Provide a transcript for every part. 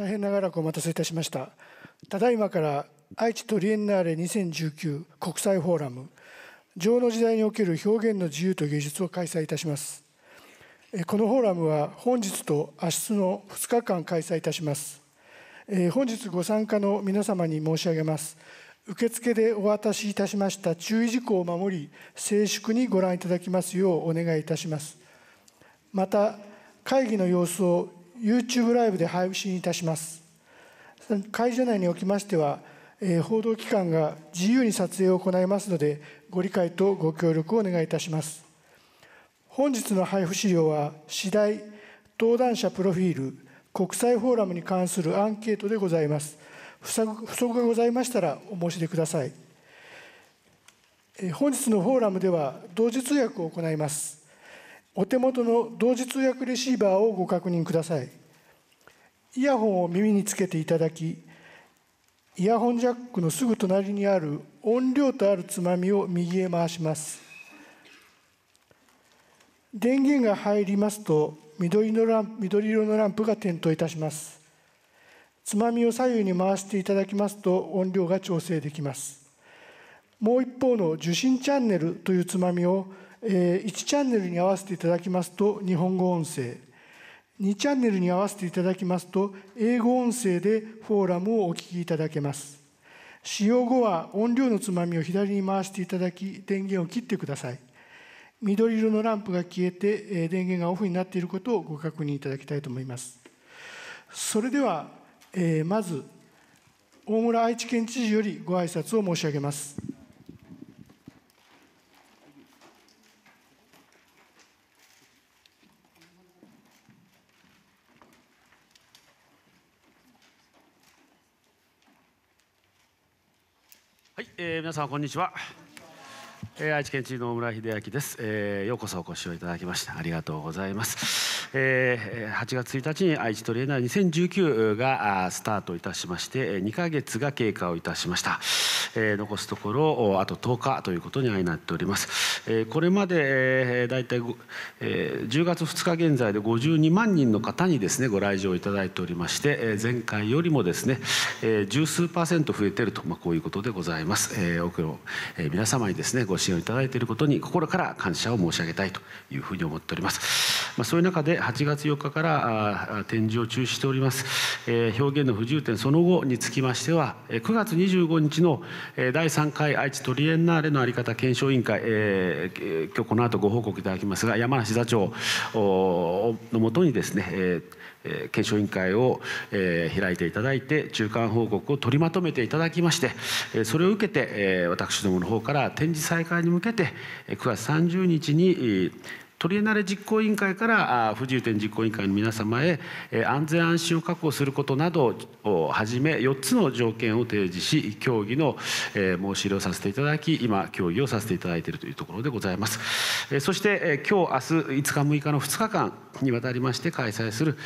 大変長らくお待たせいたしましたただいまから愛知トリエンナーレ2019国際フォーラム情の時代における表現の自由と芸術を開催いたしますこのフォーラムは本日と明日の2日間開催いたします本日ご参加の皆様に申し上げます受付でお渡しいたしました注意事項を守り静粛にご覧いただきますようお願いいたしますまた会議の様子を YouTube ライブで配信いたします会場内におきましては、えー、報道機関が自由に撮影を行いますのでご理解とご協力をお願いいたします本日の配布資料は次第登壇者プロフィール国際フォーラムに関するアンケートでございます不足不足がございましたらお申し出ください本日のフォーラムでは同時通訳を行いますお手元の同時通訳レシーバーをご確認くださいイヤホンを耳につけていただきイヤホンジャックのすぐ隣にある音量とあるつまみを右へ回します電源が入りますと緑のラン緑色のランプが点灯いたしますつまみを左右に回していただきますと音量が調整できますもう一方の受信チャンネルというつまみを、え1チャンネルに合わせていただきますと日本語音声2チャンネルに合わせていただきますと、英語音声でフォーラムをお聞きいただけます。使用後は音量のつまみを左に回していただき、電源を切ってください。緑色のランプが消えて、電源がオフになっていることをご確認いただきたいと思います。それでは、えまず、大村愛知県知事よりご挨拶を申し上げます。はい、えー、皆さんこんにちは。えー、愛知県知事の大村秀明です、えー、ようこそお越しをいただきましてありがとうございます、えー、8月1日に愛知トリエナーレ2019がスタートいたしまして2か月が経過をいたしました、えー、残すところあと10日ということにあいなっております、えー、これまで、えー、大体、えー、10月2日現在で52万人の方にですねご来場いただいておりまして、えー、前回よりもですね、えー、十数パーセント増えてると、まあ、こういうことでございます、えー、多くの、えー、皆様にですねご支援信をいただいていることに心から感謝を申し上げたいというふうに思っております、まあ、そういう中で8月4日から展示を中止しております、えー、表現の不自由展その後につきましては9月25日の第3回愛知トリエンナーレの在り方検証委員会、えー、今日この後ご報告いただきますが山梨座長のもとにですね、えー検証委員会を、開いていただいて中間報告を取りまとめていただきまして、それを受けて、私どもの方から展示再開に向けて9月30日に、トリエナレ実行委員会から不自由展実行委員会の皆様へ安全安心を確保することなどをはじめ4つの条件を提示し協議の申し入れをさせていただき今協議をさせていただいているというところでございますそして今日明日5日6日の2日間にわたりまして開催する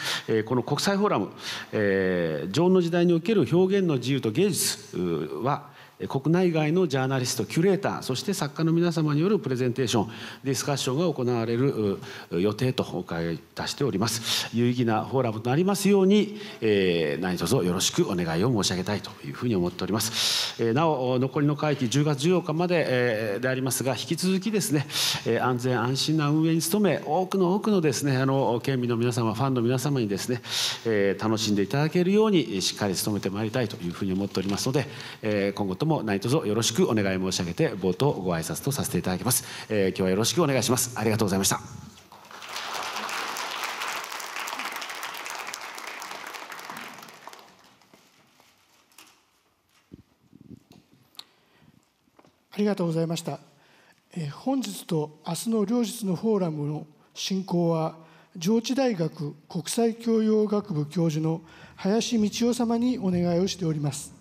この国際フォーラム「情の時代における表現の自由と芸術は」は国内外のジャーナリストキュレーターそして作家の皆様によるプレゼンテーションディスカッションが行われる予定とお伺いいたしております有意義なフォーラムとなりますように、えー、何卒よろしくお願いを申し上げたいというふうに思っております、えー、なお残りの会期10月14日まで、えー、でありますが引き続きですね、えー、安全安心な運営に努め多くの多くのですねあの県民の皆様ファンの皆様にですね、えー、楽しんでいただけるようにしっかり努めてまいりたいというふうに思っておりますので、えー、今後ともも何卒よろしくお願い申し上げて冒頭ご挨拶とさせていただきます、えー、今日はよろしくお願いしますありがとうございましたありがとうございました、え本日と明日の両日のフォーラムの進行は上智大学国際教養学部教授の林道夫様にお願いをしております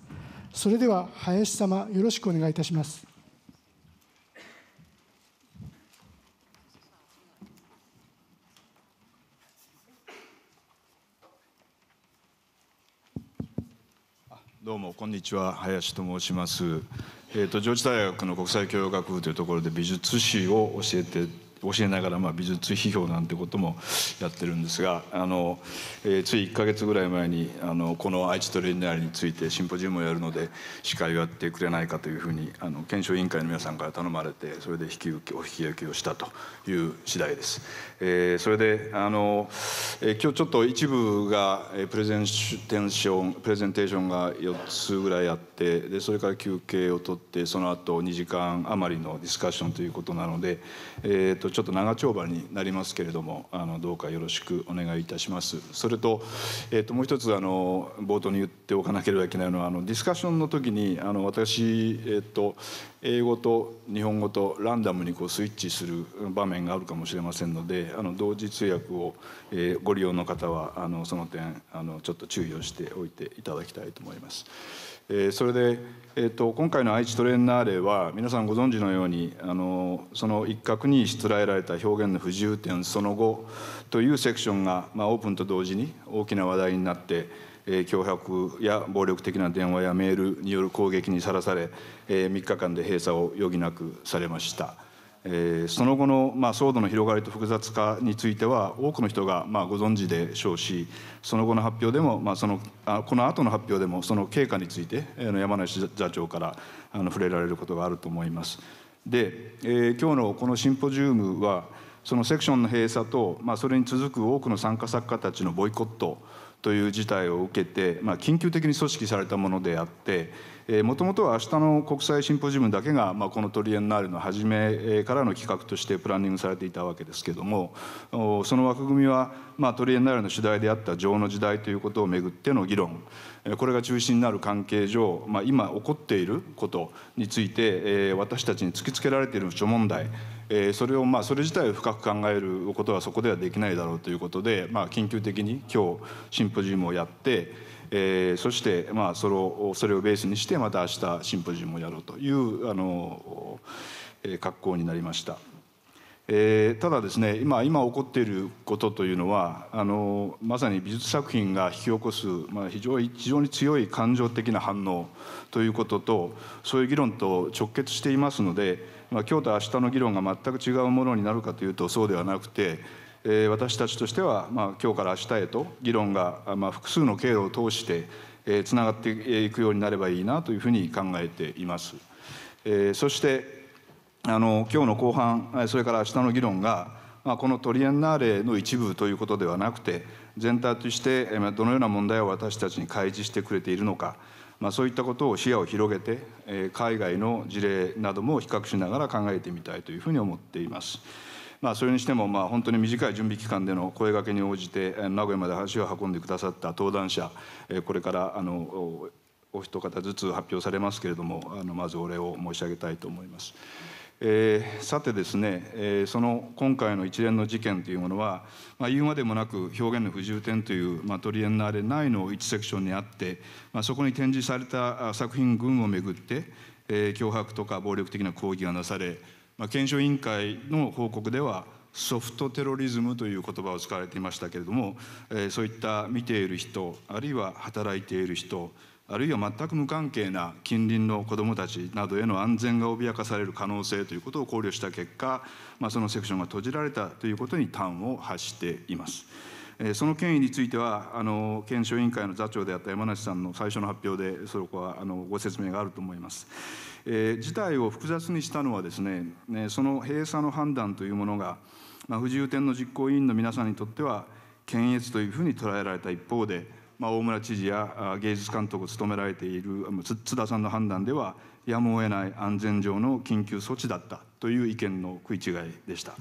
それでは林様よろしくお願いいたします。どうもこんにちは林と申します。えーと上智大学の国際教養学部というところで美術史を教えて教えながら、まあ、美術批評なんてこともやってるんですがあの、えー、つい1か月ぐらい前にあのこの愛知トレーナーについてシンポジウムをやるので司会をやってくれないかというふうにあの検証委員会の皆さんから頼まれてそれで引き受けお引き受けをしたという次第です。えー、それであの、えー、今日ちょっと一部が、えプレゼンテンションプレゼンテーションが4つぐらいあってでそれから休憩を取ってその後2時間余りのディスカッションということなので、えーと、とちょっと長丁場になりますけれどもあのどうかよろしくお願いいたしますそれと,、えー、ともう一つあの冒頭に言っておかなければいけないのはあのディスカッションの時にあの私、えーと、英語と日本語とランダムにこうスイッチする場面があるかもしれませんのであの同時通訳を、えー、ご利用の方はあのその点あのちょっと注意をしておいていただきたいと思います。えそれで、えーと、今回の愛知トレンナーレは皆さんご存知のようにあのその一角にしつらえられた表現の不自由点その後というセクションが、まあ、オープンと同時に大きな話題になって、え脅迫や暴力的な電話やメールによる攻撃にさらされ、え3日間で閉鎖を余儀なくされました。えー、その後の、まあ、騒動の広がりと複雑化については多くの人が、まあ、ご存知でしょうしその後の発表でも、まあ、そのあこの後の発表でもその経過について、えー、山梨座長からあの触れられることがあると思います。で、えー、今日のこのシンポジウムはそのセクションの閉鎖と、まあ、それに続く多くの参加作家たちのボイコットという事態を受けて、まあ、緊急的に組織されたものであって。もともとは明日の国際シンポジウムだけが、まあ、このトリエンナーレの初めからの企画としてプランニングされていたわけですけどもその枠組みは、まあ、トリエンナーレの主題であった情の時代ということをめぐっての議論これが中心になる関係上、まあ、今起こっていることについて私たちに突きつけられている諸問題それをまあそれ自体を深く考えることはそこではできないだろうということで、まあ、緊急的に今日シンポジウムをやってえー、そして、まあ、それをそれをベースにしてまた明日シンポジウムをやろうというあの、えー、格好になりました。えー、ただですね今今起こっていることというのはあのまさに美術作品が引き起こす、まあ、非常に非常に強い感情的な反応ということとそういう議論と直結していますので、まあ、今日と明日の議論が全く違うものになるかというとそうではなくてえ私たちとしては、まあ、今日から明日へと議論が、まあ、複数の経路を通して、えー、つながっていくようになればいいなというふうに考えています。えー、そしてあの今日の後半それから明日の議論が、まあ、このトリエンナーレの一部ということではなくて全体としてどのような問題を私たちに開示してくれているのか、まあ、そういったことを視野を広げて、えー、海外の事例なども比較しながら考えてみたいというふうに思っています。まあ、それにしてもまあ本当に短い準備期間での声がけに応じて名古屋まで足を運んでくださった登壇者これからあのお一方ずつ発表されますけれどもあのまずお礼を申し上げたいと思います。えー、さてですね、えー、その今回の一連の事件というものは、まあ、言うまでもなく表現の不重点という、まあ、トリエンナーレ内の1セクションにあって、まあ、そこに展示された作品群をめぐって、えー、脅迫とか暴力的な抗議がなされまあ、検証委員会の報告ではソフトテロリズムという言葉を使われていましたけれども、えー、そういった見ている人あるいは働いている人あるいは全く無関係な近隣の子どもたちなどへの安全が脅かされる可能性ということを考慮した結果、まあ、そのセクションが閉じられたということに端を発しています。その権威についてはあの検証委員会の座長であった山梨さんの最初の発表でそこはあのご説明があると思います。えー、事態を複雑にしたのはですね、ね、その閉鎖の判断というものが、まあ、不自由展の実行委員の皆さんにとっては検閲というふうに捉えられた一方で、まあ、大村知事や芸術監督を務められている津田さんの判断ではやむを得ない安全上の緊急措置だったという意見の食い違いでした。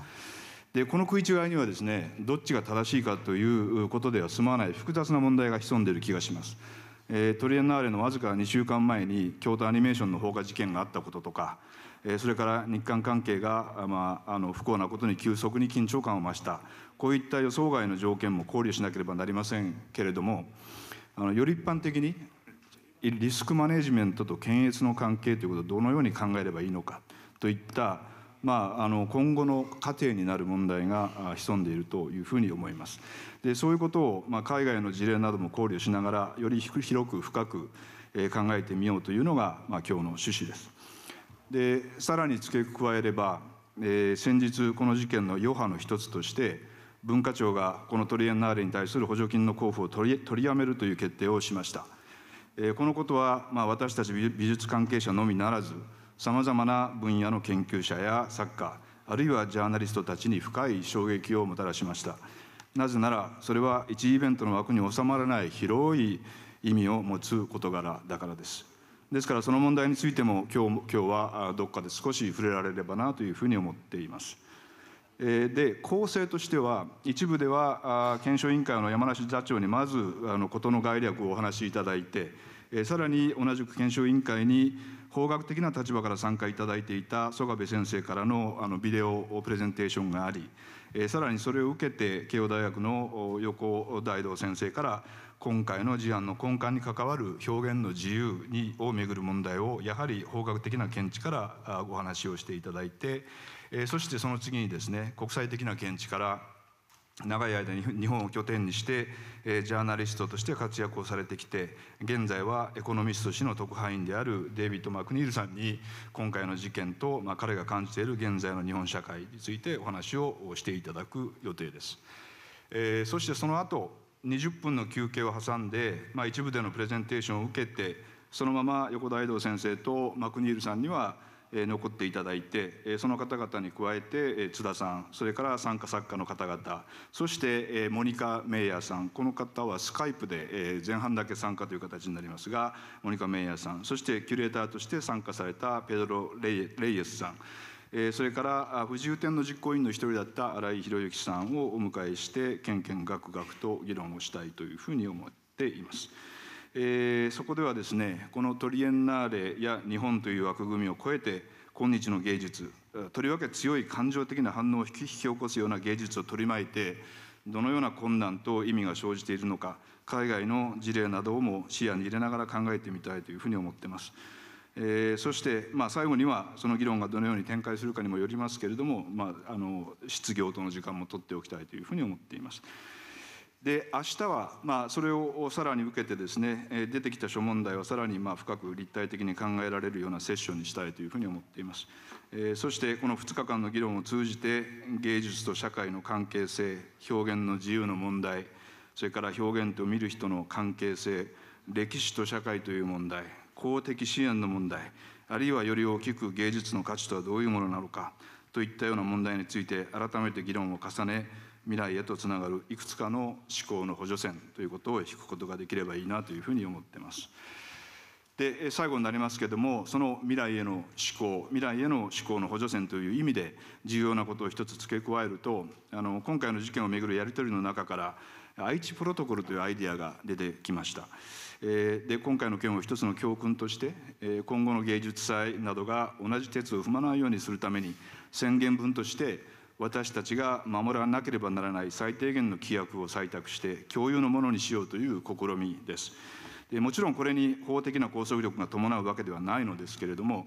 でこの食い違いにはですねどっちが正しいかということでは済まない複雑な問題が潜んでいる気がします。えー、トリエンナーレのわずか2週間前に京都アニメーションの放火事件があったこととか、えー、それから日韓関係が、まあ、あの不幸なことに急速に緊張感を増したこういった予想外の条件も考慮しなければなりませんけれどもあのより一般的にリスクマネジメントと検閲の関係ということをどのように考えればいいのかといったまあ、あの今後の過程になる問題が潜んでいるというふうに思います。でそういうことを、まあ、海外の事例なども考慮しながらより広く深く、え考えてみようというのが、まあ、今日の趣旨です。でさらに付け加えれば、えー、先日この事件の余波の一つとして文化庁がこのトリエンナーレに対する補助金の交付を取り取りやめるという決定をしました。えー、このことは、まあ、私たち美術関係者のみならずさまざまな分野の研究者や作家あるいはジャーナリストたちに深い衝撃をもたらしましたなぜならそれは一イベントの枠に収まらない広い意味を持つ事柄だからですですからその問題についても今日今日はどっかで少し触れられればなというふうに思っていますで構成としては一部では検証委員会の山梨座長にまず事の概略をお話しいただいてさらに同じく検証委員会に法学的な立場から参加いただいていた曽我部先生からのあのビデオプレゼンテーションがあり、えさらにそれを受けて慶応大学の横大道先生から今回の事案の根幹に関わる表現の自由にをめぐる問題をやはり法学的な見地からお話をしていただいてそしてその次にですね国際的な見地から長い間に日本を拠点にして、えー、ジャーナリストとして活躍をされてきて現在はエコノミスト氏の特派員であるデイビッド・マクニールさんに今回の事件と、まあ、彼が感じている現在の日本社会についてお話をしていただく予定です。えー、そしてその後20分の休憩を挟んで、まあ、一部でのプレゼンテーションを受けてそのまま横田愛道先生とマクニールさんには残っていただいてその方々に加えて津田さんそれから参加作家の方々そしてモニカ・メイヤーさんこの方はスカイプで前半だけ参加という形になりますがモニカ・メイヤーさんそしてキュレーターとして参加されたペドロ・レイエスさんそれから不自由展の実行委員の一人だった新井博之さんをお迎えしてけんけんがくがくと議論をしたいというふうに思っています。えー、そこではですねこのトリエンナーレや日本という枠組みを超えて今日の芸術とりわけ強い感情的な反応を引き起こすような芸術を取り巻いてどのような困難と意味が生じているのか海外の事例なども視野に入れながら考えてみたいというふうに思ってます。えー、そして、まあ、最後にはその議論がどのように展開するかにもよりますけれども、まあ、あの失業との時間も取っておきたいというふうに思っています。で明日はまあそれをさらに受けてですね出てきた諸問題をさらにまあ深く立体的に考えられるようなセッションにしたいというふうに思っています、えー、そしてこの2日間の議論を通じて芸術と社会の関係性表現の自由の問題それから表現と見る人の関係性歴史と社会という問題公的支援の問題あるいはより大きく芸術の価値とはどういうものなのかといったような問題について改めて議論を重ね未来へとつながるいくつかの思考の補助線ということを引くことができればいいなというふうに思ってます。で最後になりますけどもその未来への思考未来への思考の補助線という意味で重要なことを一つ付け加えるとあの今回の事件をめぐるやり取りの中から愛知プロトコルというアイデアが出てきました。で今回の件を一つの教訓として今後の芸術祭などが同じ鉄を踏まないようにするために宣言文として私たちが守らなければならない最低限の規約を採択して共有のものにしようという試みですでもちろんこれに法的な拘束力が伴うわけではないのですけれども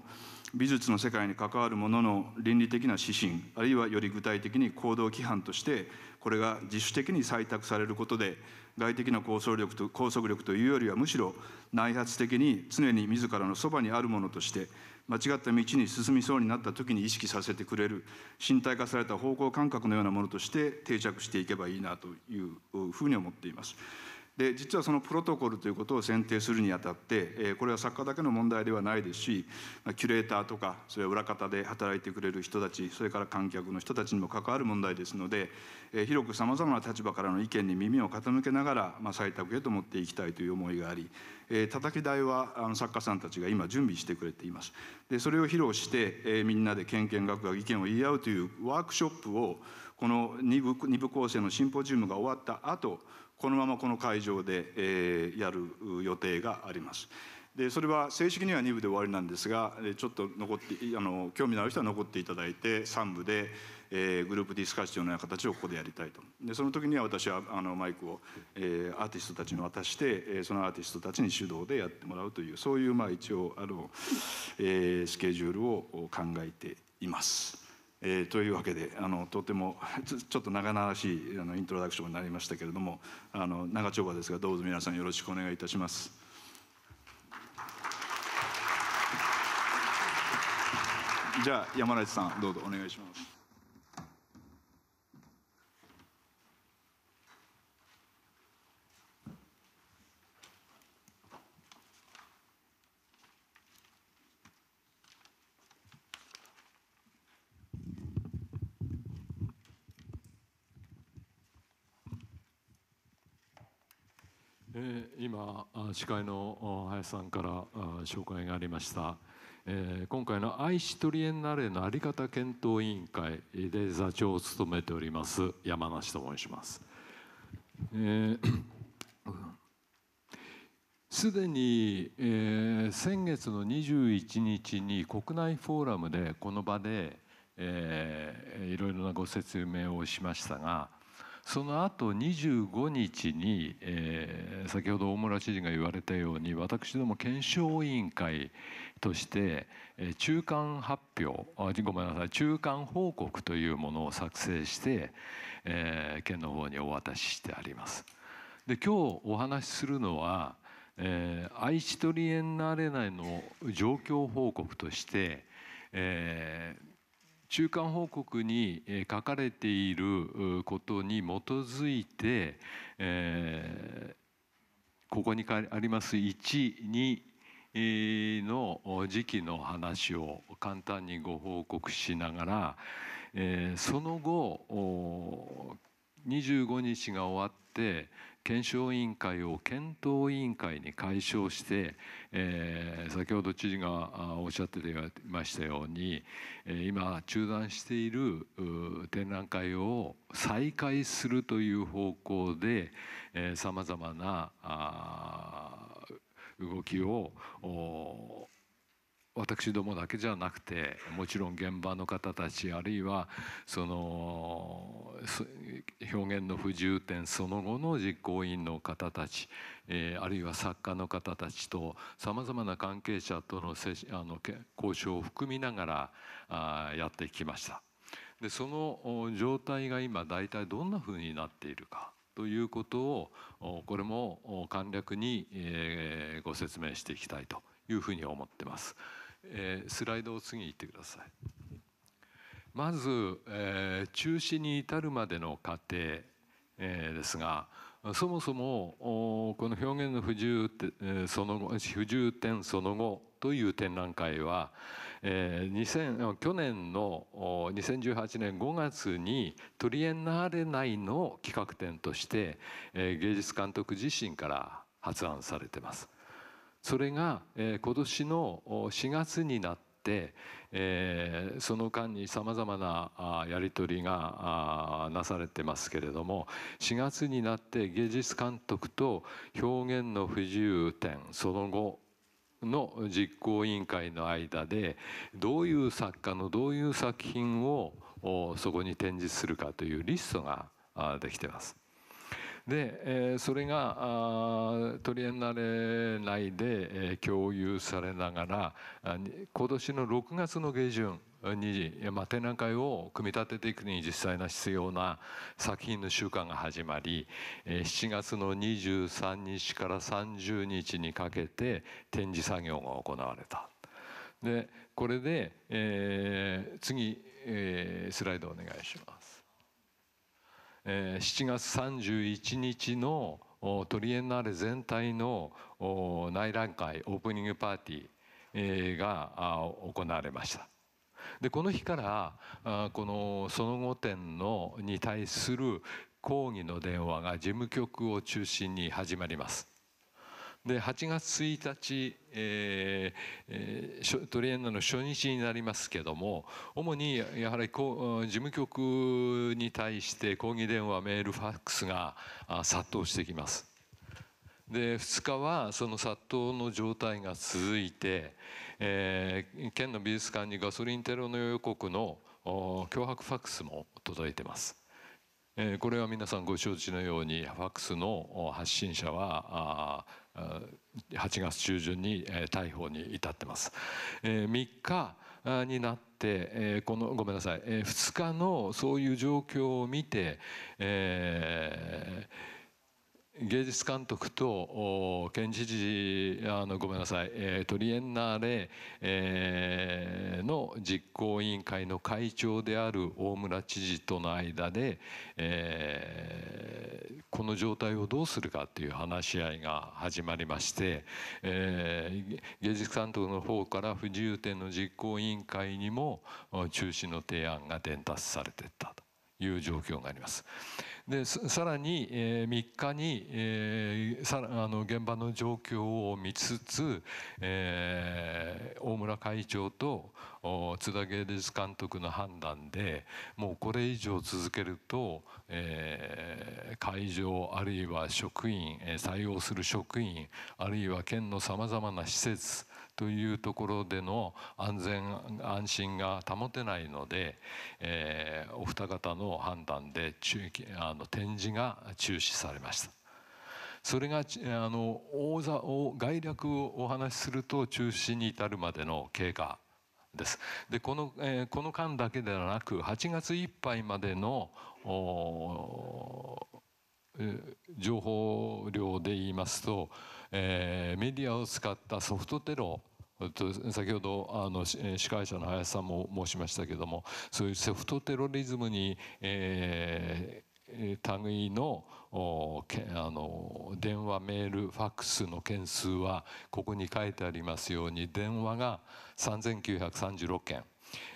美術の世界に関わるものの倫理的な指針あるいはより具体的に行動規範としてこれが自主的に採択されることで外的な拘束力と拘束力というよりはむしろ内発的に常に自らのそばにあるものとして間違った道に進みそうになった時に意識させてくれる身体化された方向感覚のようなものとして定着していけばいいなというふうに思っています。で実はそのプロトコルということを選定するにあたって、えこれは作家だけの問題ではないですし、まあ、キュレーターとかそれは裏方で働いてくれる人たちそれから観客の人たちにも関わる問題ですので、え広くさまざまな立場からの意見に耳を傾けながら、まあ、採択へと持っていきたいという思いがありえー、叩き台はあの作家さんたちが今準備してくれていますでそれを披露して、えー、みんなでけんけんがくが意見を言い合うというワークショップをこの2部 ,2 部構成のシンポジウムが終わった後このままこの会場で、えー、やる予定があります。でそれは正式には2部で終わりなんですがちょっと残ってあの興味のある人は残っていただいて3部でえー、グループディスカッションのような形をここでやりたいとでその時には私はあのマイクを、えー、アーティストたちに渡して、えー、そのアーティストたちに主導でやってもらうというそういうまあ一応あの、えー、スケジュールを考えています。えー、というわけであのとてもちょっと長々しいあのイントロダクションになりましたけれどもあの長丁場ですがどうぞ皆さんよろしくお願いいたします。じゃあ山内さんどうぞお願いします。司会の林さんから紹介がありました、えー、今回の愛知トリエンナーレのあり方検討委員会で座長を務めております山梨と申します。えー、で、に、えー、先月の21日に国内フォーラムでこの場で、えー、いろいろなご説明をしましたがその後25日に、えー、先ほど大村知事が言われたように私ども検証委員会として、えー、中間発表あごめんなさい中間報告というものを作成して、えー、県の方にお渡ししてあります。で今日お話しするのは、えー、愛知トリエンナーレ内の状況報告として、えー、中間報告に書かれていることに基づいて、えー、ここにあります12の時期の話を簡単にご報告しながら、えー、その後25日が終わって検証委員会を検討委員会に解消して、えー、先ほど知事がおっしゃっていましたように今中断している展覧会を再開するという方向でさまざまな動きを私どもだけじゃなくてもちろん現場の方たちあるいはその表現の不自由点その後の実行委員の方たち、えー、あるいは作家の方たちとさまざまな関係者とのあの交渉を含みながらあやってきました。でその状態が今大体どんなふうになっているかということをこれも簡略にご説明していきたいというふうに思ってます。えー、スライドを次に行ってくださいまず、えー、中止に至るまでの過程、えー、ですがそもそもおこの表現の不自由えその後不自由点その後という展覧会は、えー、去年のお2018年5月にトリエンナーレ内の企画展として、えー、芸術監督自身から発案されてます。それが、えー、今年の4月になって、えー、その間にさまざまなやり取りがなされてますけれども4月になって芸術監督と表現の不自由展その後の実行委員会の間でどういう作家のどういう作品をそこに展示するかというリストができてます。で、えー、それが取りエンなれないで、えー、共有されながら今年の6月の下旬に、展覧会を組み立てていくに実際な必要な作品の週間が始まり7月の23日から30日にかけて展示作業が行われた。でこれで、えー、次、えー、スライドお願いします。7月31日のトリエンナーレ全体の内覧会オープニングパーティー、が行われました。でこの日からこのその後展のに対する抗議の電話が事務局を中心に始まります。で8月1日、えー、トリエンナの初日になりますけども主にやはり事務局に対して抗議電話メールファックスが殺到してきます。で2日はその殺到の状態が続いて、えー、県の美術館にガソリンテロの予告の脅迫ファックスも届いてます。これは皆さんご承知のようにファックスの発信者は8月中旬に逮捕に至ってます。3日になってこのごめんなさい2日のそういう状況を見て、えー芸術監督と県知事あのごめんなさい、えー、トリエンナーレ、えー、の実行委員会の会長である大村知事との間で、えー、この状態をどうするかという話し合いが始まりまして、え芸術監督の方から不自由展の実行委員会にも中止の提案が伝達されていったと。いう状況があります。でさらに、えー、3日に、えー、さあの現場の状況を見つつ、えー、大村会長と津田芸術監督の判断でもうこれ以上続けると、えー、会場あるいは職員採用する職員あるいは県のさまざまな施設というところでの安全安心が保てないので、えー、お二方の判断で中あの展示が中止されました。それがあの大座を概略をお話しすると中止に至るまでの経過ですでこの、えー、この間だけではなく8月いっぱいまでの情報量で言いますとえー、メディアを使ったソフトテロ先ほどあの司会者の林さんも申しましたけどもそういうソフトテロリズムに、えー、類のあの電話メールファックスの件数はここに書いてありますように電話が3936件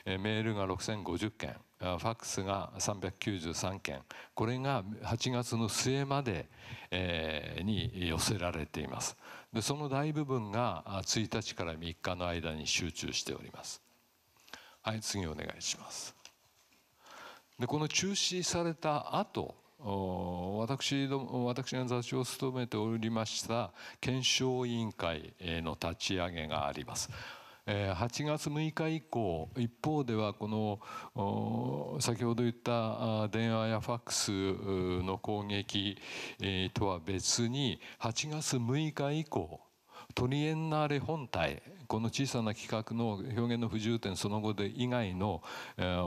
メールが6050件ファックスが393件これが8月の末まで、えー、に寄せられていますでその大部分が1日から3日の間に集中しておりますはい次お願いしますでこの中止された後私ど私が座長を務めておりました検証委員会の立ち上げがあります8月6日以降一方ではこの先ほど言った電話やファックスの攻撃とは別に8月6日以降トリエンナーレ本体この小さな企画の表現の不自由点その後で以外の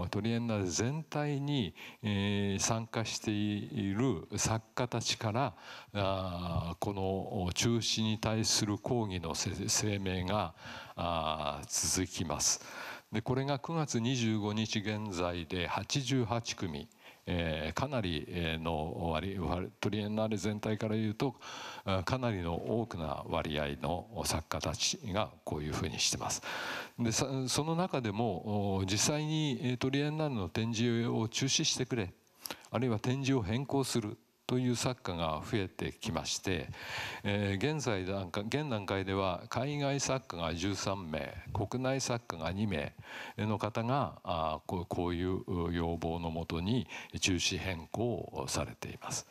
トリエンナーレ全体に参加している作家たちからこの中止に対する抗議の声明が続きます。でこれが9月25日現在で88組。えー、かなりの割トリエンナーレ全体からいうとかなりの多くな割合の作家たちがこういうふうにしてます。でその中でも実際にトリエンナーレの展示を中止してくれあるいは展示を変更するという作家が増えてきまして、えー、現在段階現段階では海外作家が13名国内作家が2名の方があここういう要望のもとに中止変更をされています。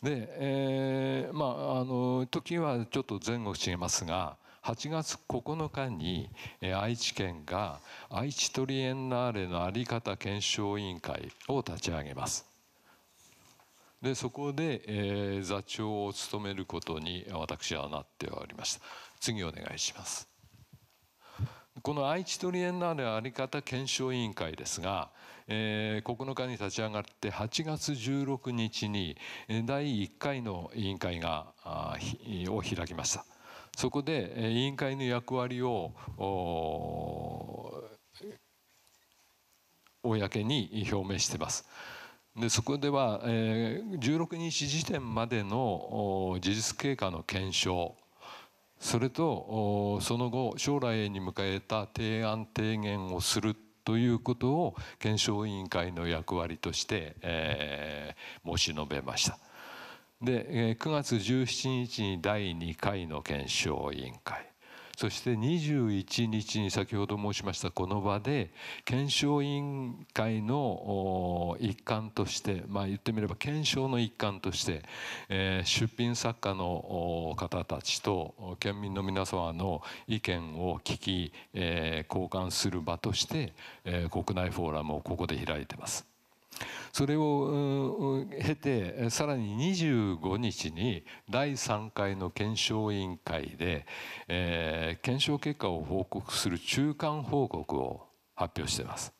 で、えー、まああの時はちょっと前後いますが8月9日に愛知県が愛知トリエンナーレの在り方検証委員会を立ち上げます。でそこで、えー、座長を務めることに私はなっておりました次お願いしますこの愛知トリエンナーレあり方検証委員会ですが、えー、9日に立ち上がって8月16日に第1回の委員会があを開きましたそこで委員会の役割を公に表明してます。でそこでは、えー、16日時点までの事実経過の検証それとその後将来に迎えた提案提言をするということを検証委員会の役割として、えー、申し述べましたで9月17日に第2回の検証委員会そして21日に先ほど申しましたこの場で検証委員会の一環としてまあ言ってみれば検証の一環として、えー、出品作家の方たちと県民の皆様の意見を聞き、えー、交換する場として、えー、国内フォーラムをここで開いてます。それを経てさらに25日に第3回の検証委員会で、えー、検証結果を報告する中間報告を発表しています。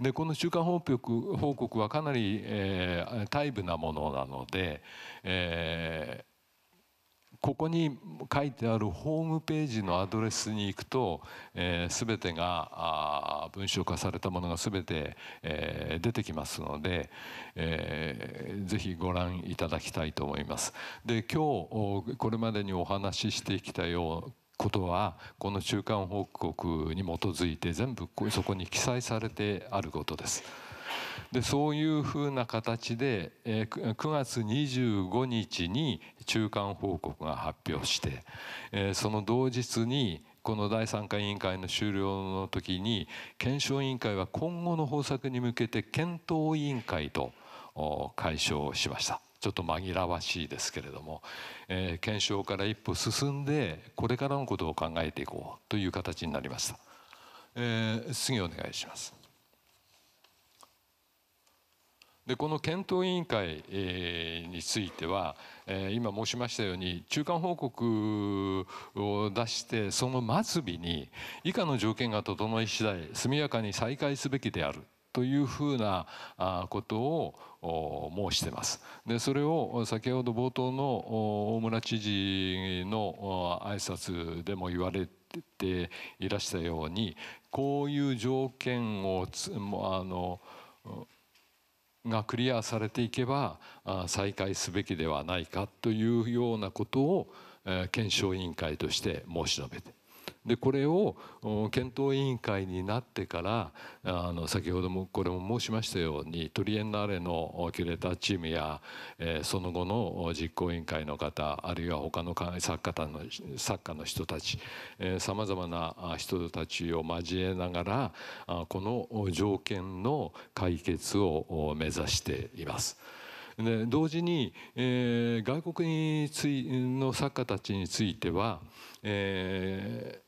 でこの中間報告報告はかなり、えー、大部なものなので、えここに書いてあるホームページのアドレスに行くと、えー、全てが文章化されたものが全て、えー、出てきますので、えー、ぜひご覧いただきたいと思います。で今日これまでにお話ししてきたようことはこの中間報告に基づいて全部そこに記載されてあることです。でそういうふうな形で、え9月25日に中間報告が発表して、えその同日にこの第3回委員会の終了の時に検証委員会は今後の方策に向けて検討委員会と解消しました。ちょっと紛らわしいですけれども、えー、検証から一歩進んでこれからのことを考えていこうという形になりました、えー、次お願いしますでこの検討委員会については今申しましたように中間報告を出してその末尾に以下の条件が整い次第速やかに再開すべきであるというふうなことを申してます。でそれを先ほど冒頭の大村知事の挨拶でも言われていらしたようにこういう条件をあのがクリアされていけば再開すべきではないかというようなことを検証委員会として申し述べてでこれを検討委員会になってからあの先ほどもこれも申しましたようにトリエンナーレのキュレーターチームや、えー、その後の実行委員会の方あるいは他の作家たの作家の人たちさまざまな人たちを交えながらこの条件の解決を目指しています。で同時に、えー、外国についの作家たちについては、え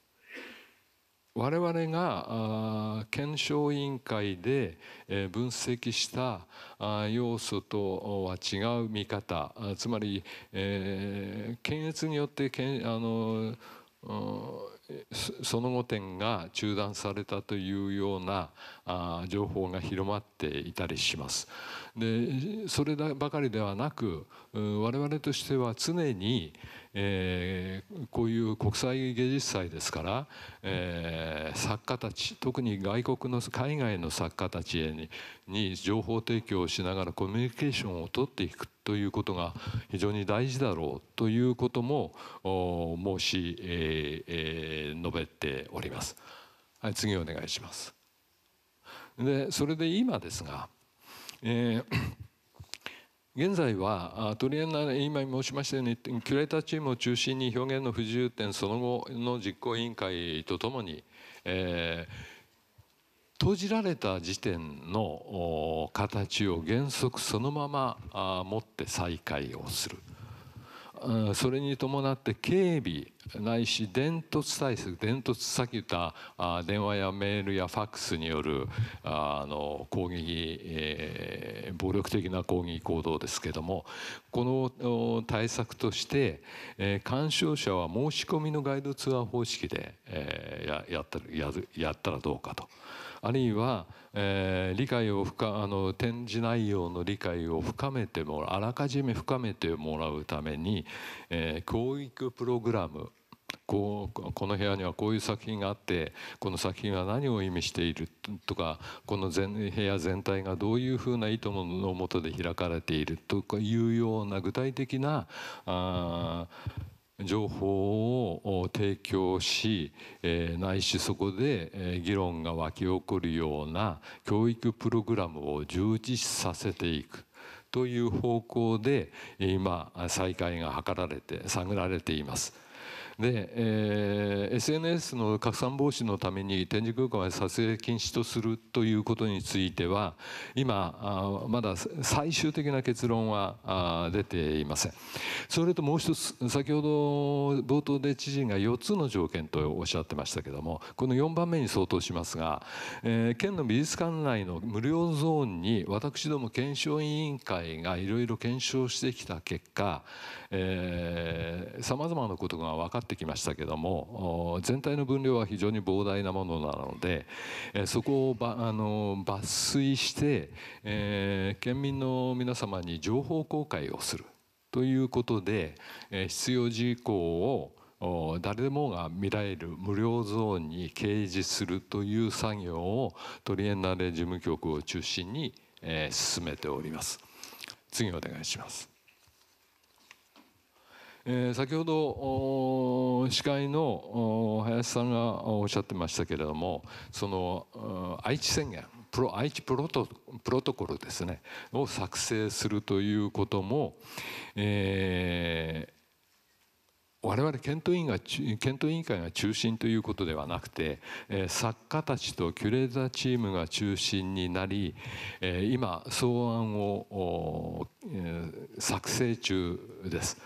我々が検証委員会で分析した要素とは違う見方つまり検閲によってあのその後点が中断されたというような情報が広まっていたりします。でそればかりではなく我々としては常にえー、こういう国際芸術祭ですから、えー、作家たち特に外国の海外の作家たちへにに情報提供をしながらコミュニケーションをとっていくということが非常に大事だろうということも申し、えーえー、述べております。はい、次お願いします。でそれで今ですが、えー現在はとりあえず今申しましたようにキュレーターチームを中心に表現の不自由点その後の実行委員会とともに、えー、閉じられた時点の形を原則そのまま持って再開をするそれに伴って警備ないし伝突対策伝突さっき言った電話やメールやファックスによるあの攻撃、えー、暴力的な攻撃行動ですけどもこの対策として、えー、鑑賞者は申し込みのガイドツアー方式で、えー、ややったややったらどうかとあるいはえー、理解を深あの展示内容の理解を深めてもあらかじめ深めてもらうために、えー、教育プログラムこうこの部屋にはこういう作品があってこの作品は何を意味しているとかこの全部屋全体がどういうふうな意図のもとで開かれているとかいうような具体的なあ情報を提供し、えー、ないしそこで、え議論が沸き起こるような教育プログラムを充実させていくという方向で今再開が図られて探られています。で、えー、SNS の拡散防止のために展示空間は撮影禁止とするということについては今あまだ最終的な結論はあ出ていませんそれともう一つ先ほど冒頭で知事が4つの条件とおっしゃってましたけどもこの4番目に相当しますが、えー、県の美術館内の無料ゾーンに私ども検証委員会がいろいろ検証してきた結果さまざまなことが分かっってきましたけども全体の分量は非常に膨大なものなのでそこをあの抜粋して、えー、県民の皆様に情報公開をするということで必要事項を誰でもが見られる無料ゾーンに掲示するという作業をトリエンナーレ事務局を中心に進めております。次お願いします。えー、先ほど司会の林さんがおっしゃってましたけれどもその愛知宣言プロ愛知プロトプロトコルですねを作成するということも、えー、我々検討委員が検討委員会が中心ということではなくて、え作家たちとキュレーターチームが中心になり、え今草案を、え作成中です。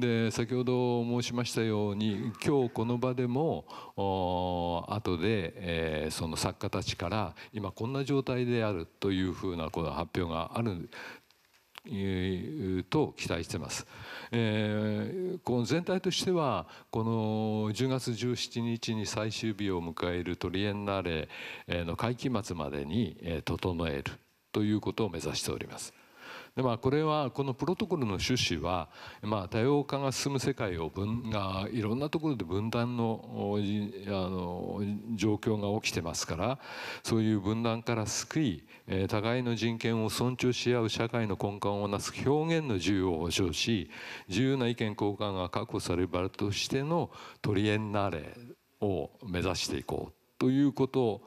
で先ほど申しましたように今日この場でも後で、えー、その作家たちから今こんな状態であるというふうなこの発表があると期待してます、えー、この全体としてはこの10月17日に最終日を迎えるトリエンナーレの会期末までに整えるということを目指しております。でまあ、これはこのプロトコルの趣旨は、まあ、多様化が進む世界を分がいろんなところで分断のあの状況が起きてますからそういう分断から救い、えー、互いの人権を尊重し合う社会の根幹をなす表現の自由を保障し自由な意見交換が確保される場としてのトリエンナーレを目指していこうということを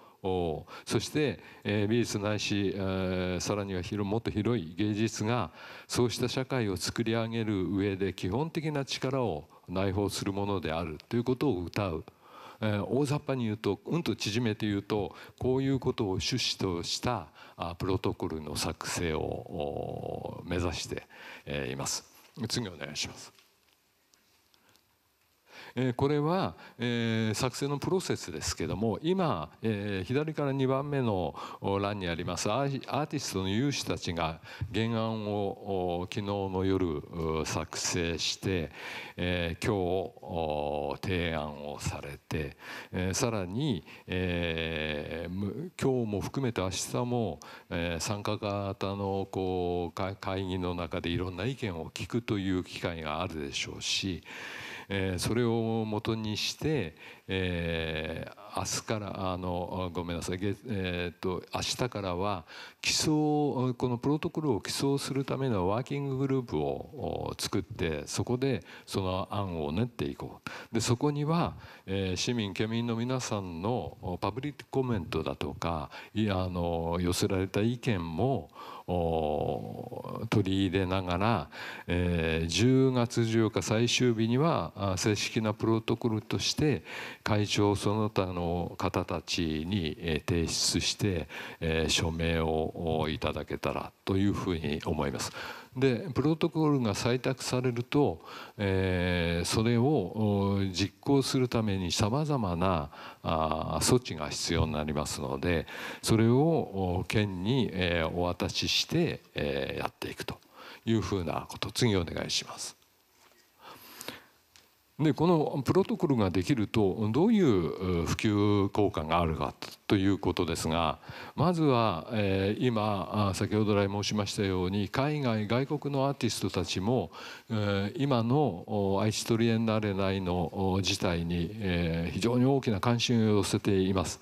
そして、えー、美術ないし、えー、さらには広もっと広い芸術がそうした社会を作り上げる上で基本的な力を内包するものであるということを歌う。えー、大雑把に言うとうんと縮めて言うとこういうことを趣旨としたあプロトコルの作成を目指して、えいます。次お願いします。えこれは、え作成のプロセスですけども今、え左から2番目の欄にありますアーティストの有志たちが原案を昨日の夜作成して、え今日提案をされて、えさらに、え今日も含めて明日も、え参加型のこう会議の中でいろんな意見を聞くという機会があるでしょうし、えー、それをもとにして、えー、明日からあのごめんなさい、えーと、と明日からは起礎このプロトコルを起草するためのワーキンググループを作ってそこでその案を練っていこうでそこには、えー、市民県民の皆さんのパブリックコメントだとかあの寄せられた意見も取り入れながら、えー、10月14日最終日には正式なプロトコルとして会長その他の方たちに提出して、えー、署名をいただけたらというふうに思います。でプロトコルが採択されると、えー、それを実行するためにさまざまなあ措置が必要になりますのでそれを県に、えー、お渡しして、えー、やっていくというふうなこと次お願いします。でこのプロトコルができるとどういう普及効果があるかということですがまずは、えー、今先ほど来申しましたように海外外国のアーティストたちも、えー、今の愛知トリエンナーレ内の事態に、えー、非常に大きな関心を寄せています。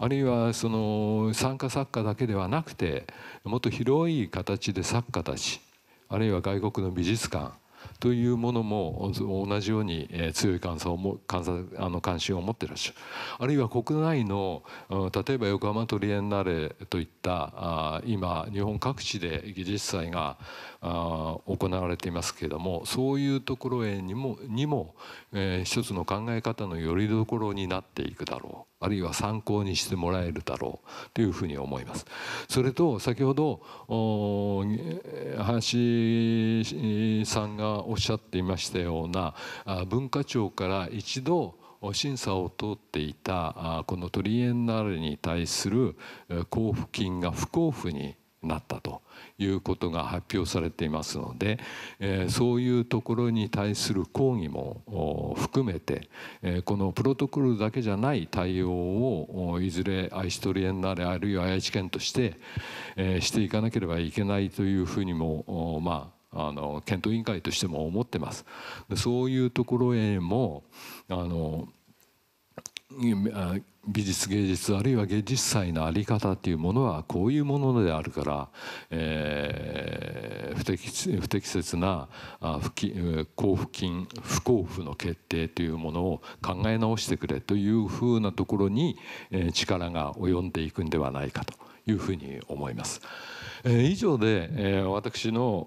あるいはその参加作家だけではなくてもっと広い形で作家たちあるいは外国の美術館というものも同じように強い感想をも監査あの関心を持っていらっしゃるあるいは国内の例えば横浜トリエンナーレといった今日本各地で技術祭が行われていますけれどもそういうところへにもにも、えー、一つの考え方のよりどころになっていくだろうあるいは参考にしてもらえるだろうというふうに思います。それと先ほど林さんがおっしゃっていましたような文化庁から一度審査を通っていたこのトリエンナーレに対する交付金が不交付になったということが発表されていますので、えそういうところに対する抗議も含めて、えこのプロトコルだけじゃない対応をいずれアイストリエンナーレあるいは愛知県として、えしていかなければいけないというふうにもまああの検討委員会としても思ってます。そういうところへもあの美術芸術あるいは芸術祭の在り方っていうものはこういうものであるから、えー、不適不適切な不交付金不交付の決定というものを考え直してくれというふうなところに力が及んでいくんではないかというふうに思います。えー、以上で、えー、私の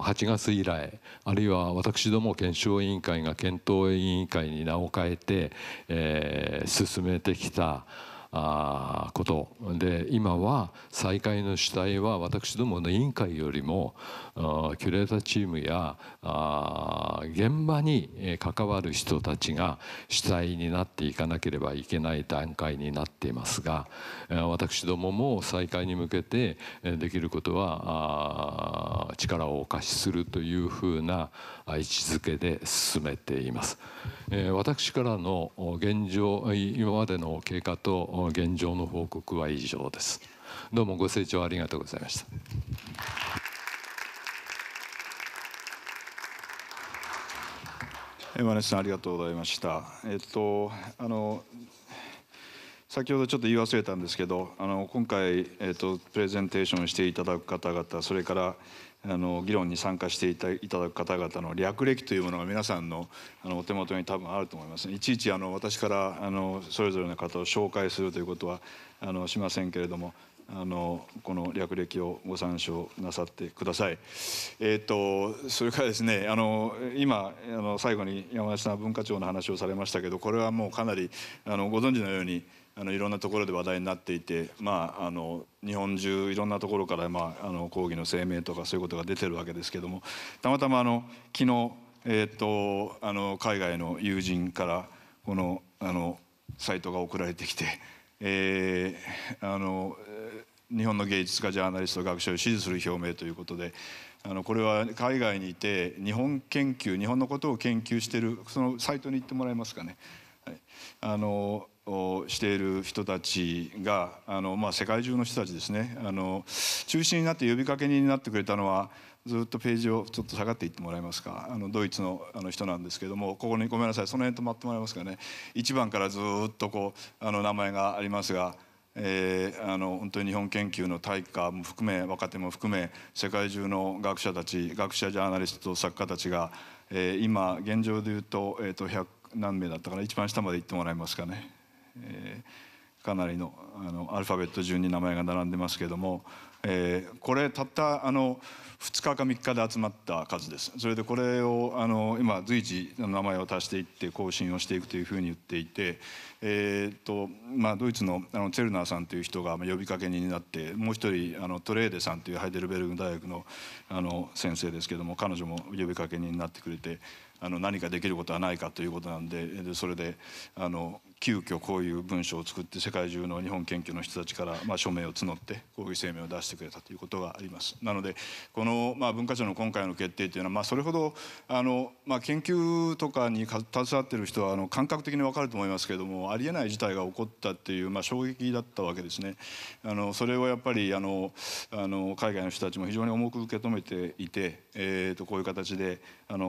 8月以来あるいは私ども検証委員会が検討委員会に名を変えて、えー、進めてきたあことで今は再開の主体は私どもの委員会よりもキュレーターチームやあ現場に関わる人たちが主体になっていかなければいけない段階になっていますが私どもも再開に向けてできることは力をお貸しするというふうな位置づけで進めています、えー、私からの現状今までの経過と現状の報告は以上ですどうもご清聴ありがとうございました山根さんありがとうございましたえっとあの先ほどちょっと言い忘れたんですけどあの今回、えっとプレゼンテーションしていただく方々それから、あの議論に参加していたいただく方々の略歴というものが皆さんのあのお手元に多分あると思います、いちいちあの私からあのそれぞれの方を紹介するということはあのしませんけれどもあのこの略歴をご参照なさってください。えーと、それからですねあの今あの最後に山下さん文化庁の話をされましたけどこれはもうかなりあのご存知のようにあのいろんなところで話題になっていて、まあ、あの日本中いろんなところから、まあ、あの抗議の声明とかそういうことが出てるわけですけどもたまたまあの昨日、えー、っとあの海外の友人からこのあのサイトが送られてきて、えー、あの日本の芸術家ジャーナリスト学者を支持する表明ということで。あのこれは海外にいて日本研究日本のことを研究しているそのサイトに行ってもらえますかね。はい、あのをしている人たちがあの、まあ、世界中の人たちですねあの中心になって呼びかけになってくれたのはずっとページをちょっと下がっていってもらえますかあのドイツのあの人なんですけどもここにごめんなさいその辺止まってもらえますかね一番からずっとこうあの名前がありますが。えー、あの本当に日本研究の大家も含め若手も含め世界中の学者たち学者ジャーナリスト作家たちが、えー、今現状でいうと,、えーと、と100何名だったかな一番下まで行ってもらえますかね。えー、かなりのあのアルファベット順に名前が並んでますけども、えー、これたったあの2日か3日で集まった数ですそれでこれをあの今随時名前を足していって更新をしていくというふうに言っていて、えーとまあ、ドイツのあのチェルナーさんという人が呼びかけ人になってもう一人あのトレーデさんというハイデルベルグ大学のあの先生ですけども彼女も呼びかけ人になってくれてあの何かできることはないかということなんででそれであの急遽こういう文章を作って世界中の日本研究の人たちからま署名を募って抗議声明を出してくれたということがあります。なのでこのまあ文化庁の今回の決定というのはまそれほどあのま研究とかに携わってる人はあの感覚的にわかると思いますけれどもありえない事態が起こったっていうま衝撃だったわけですね。あのそれをやっぱりあのあの海外の人たちも非常に重く受け止めていてえとこういう形で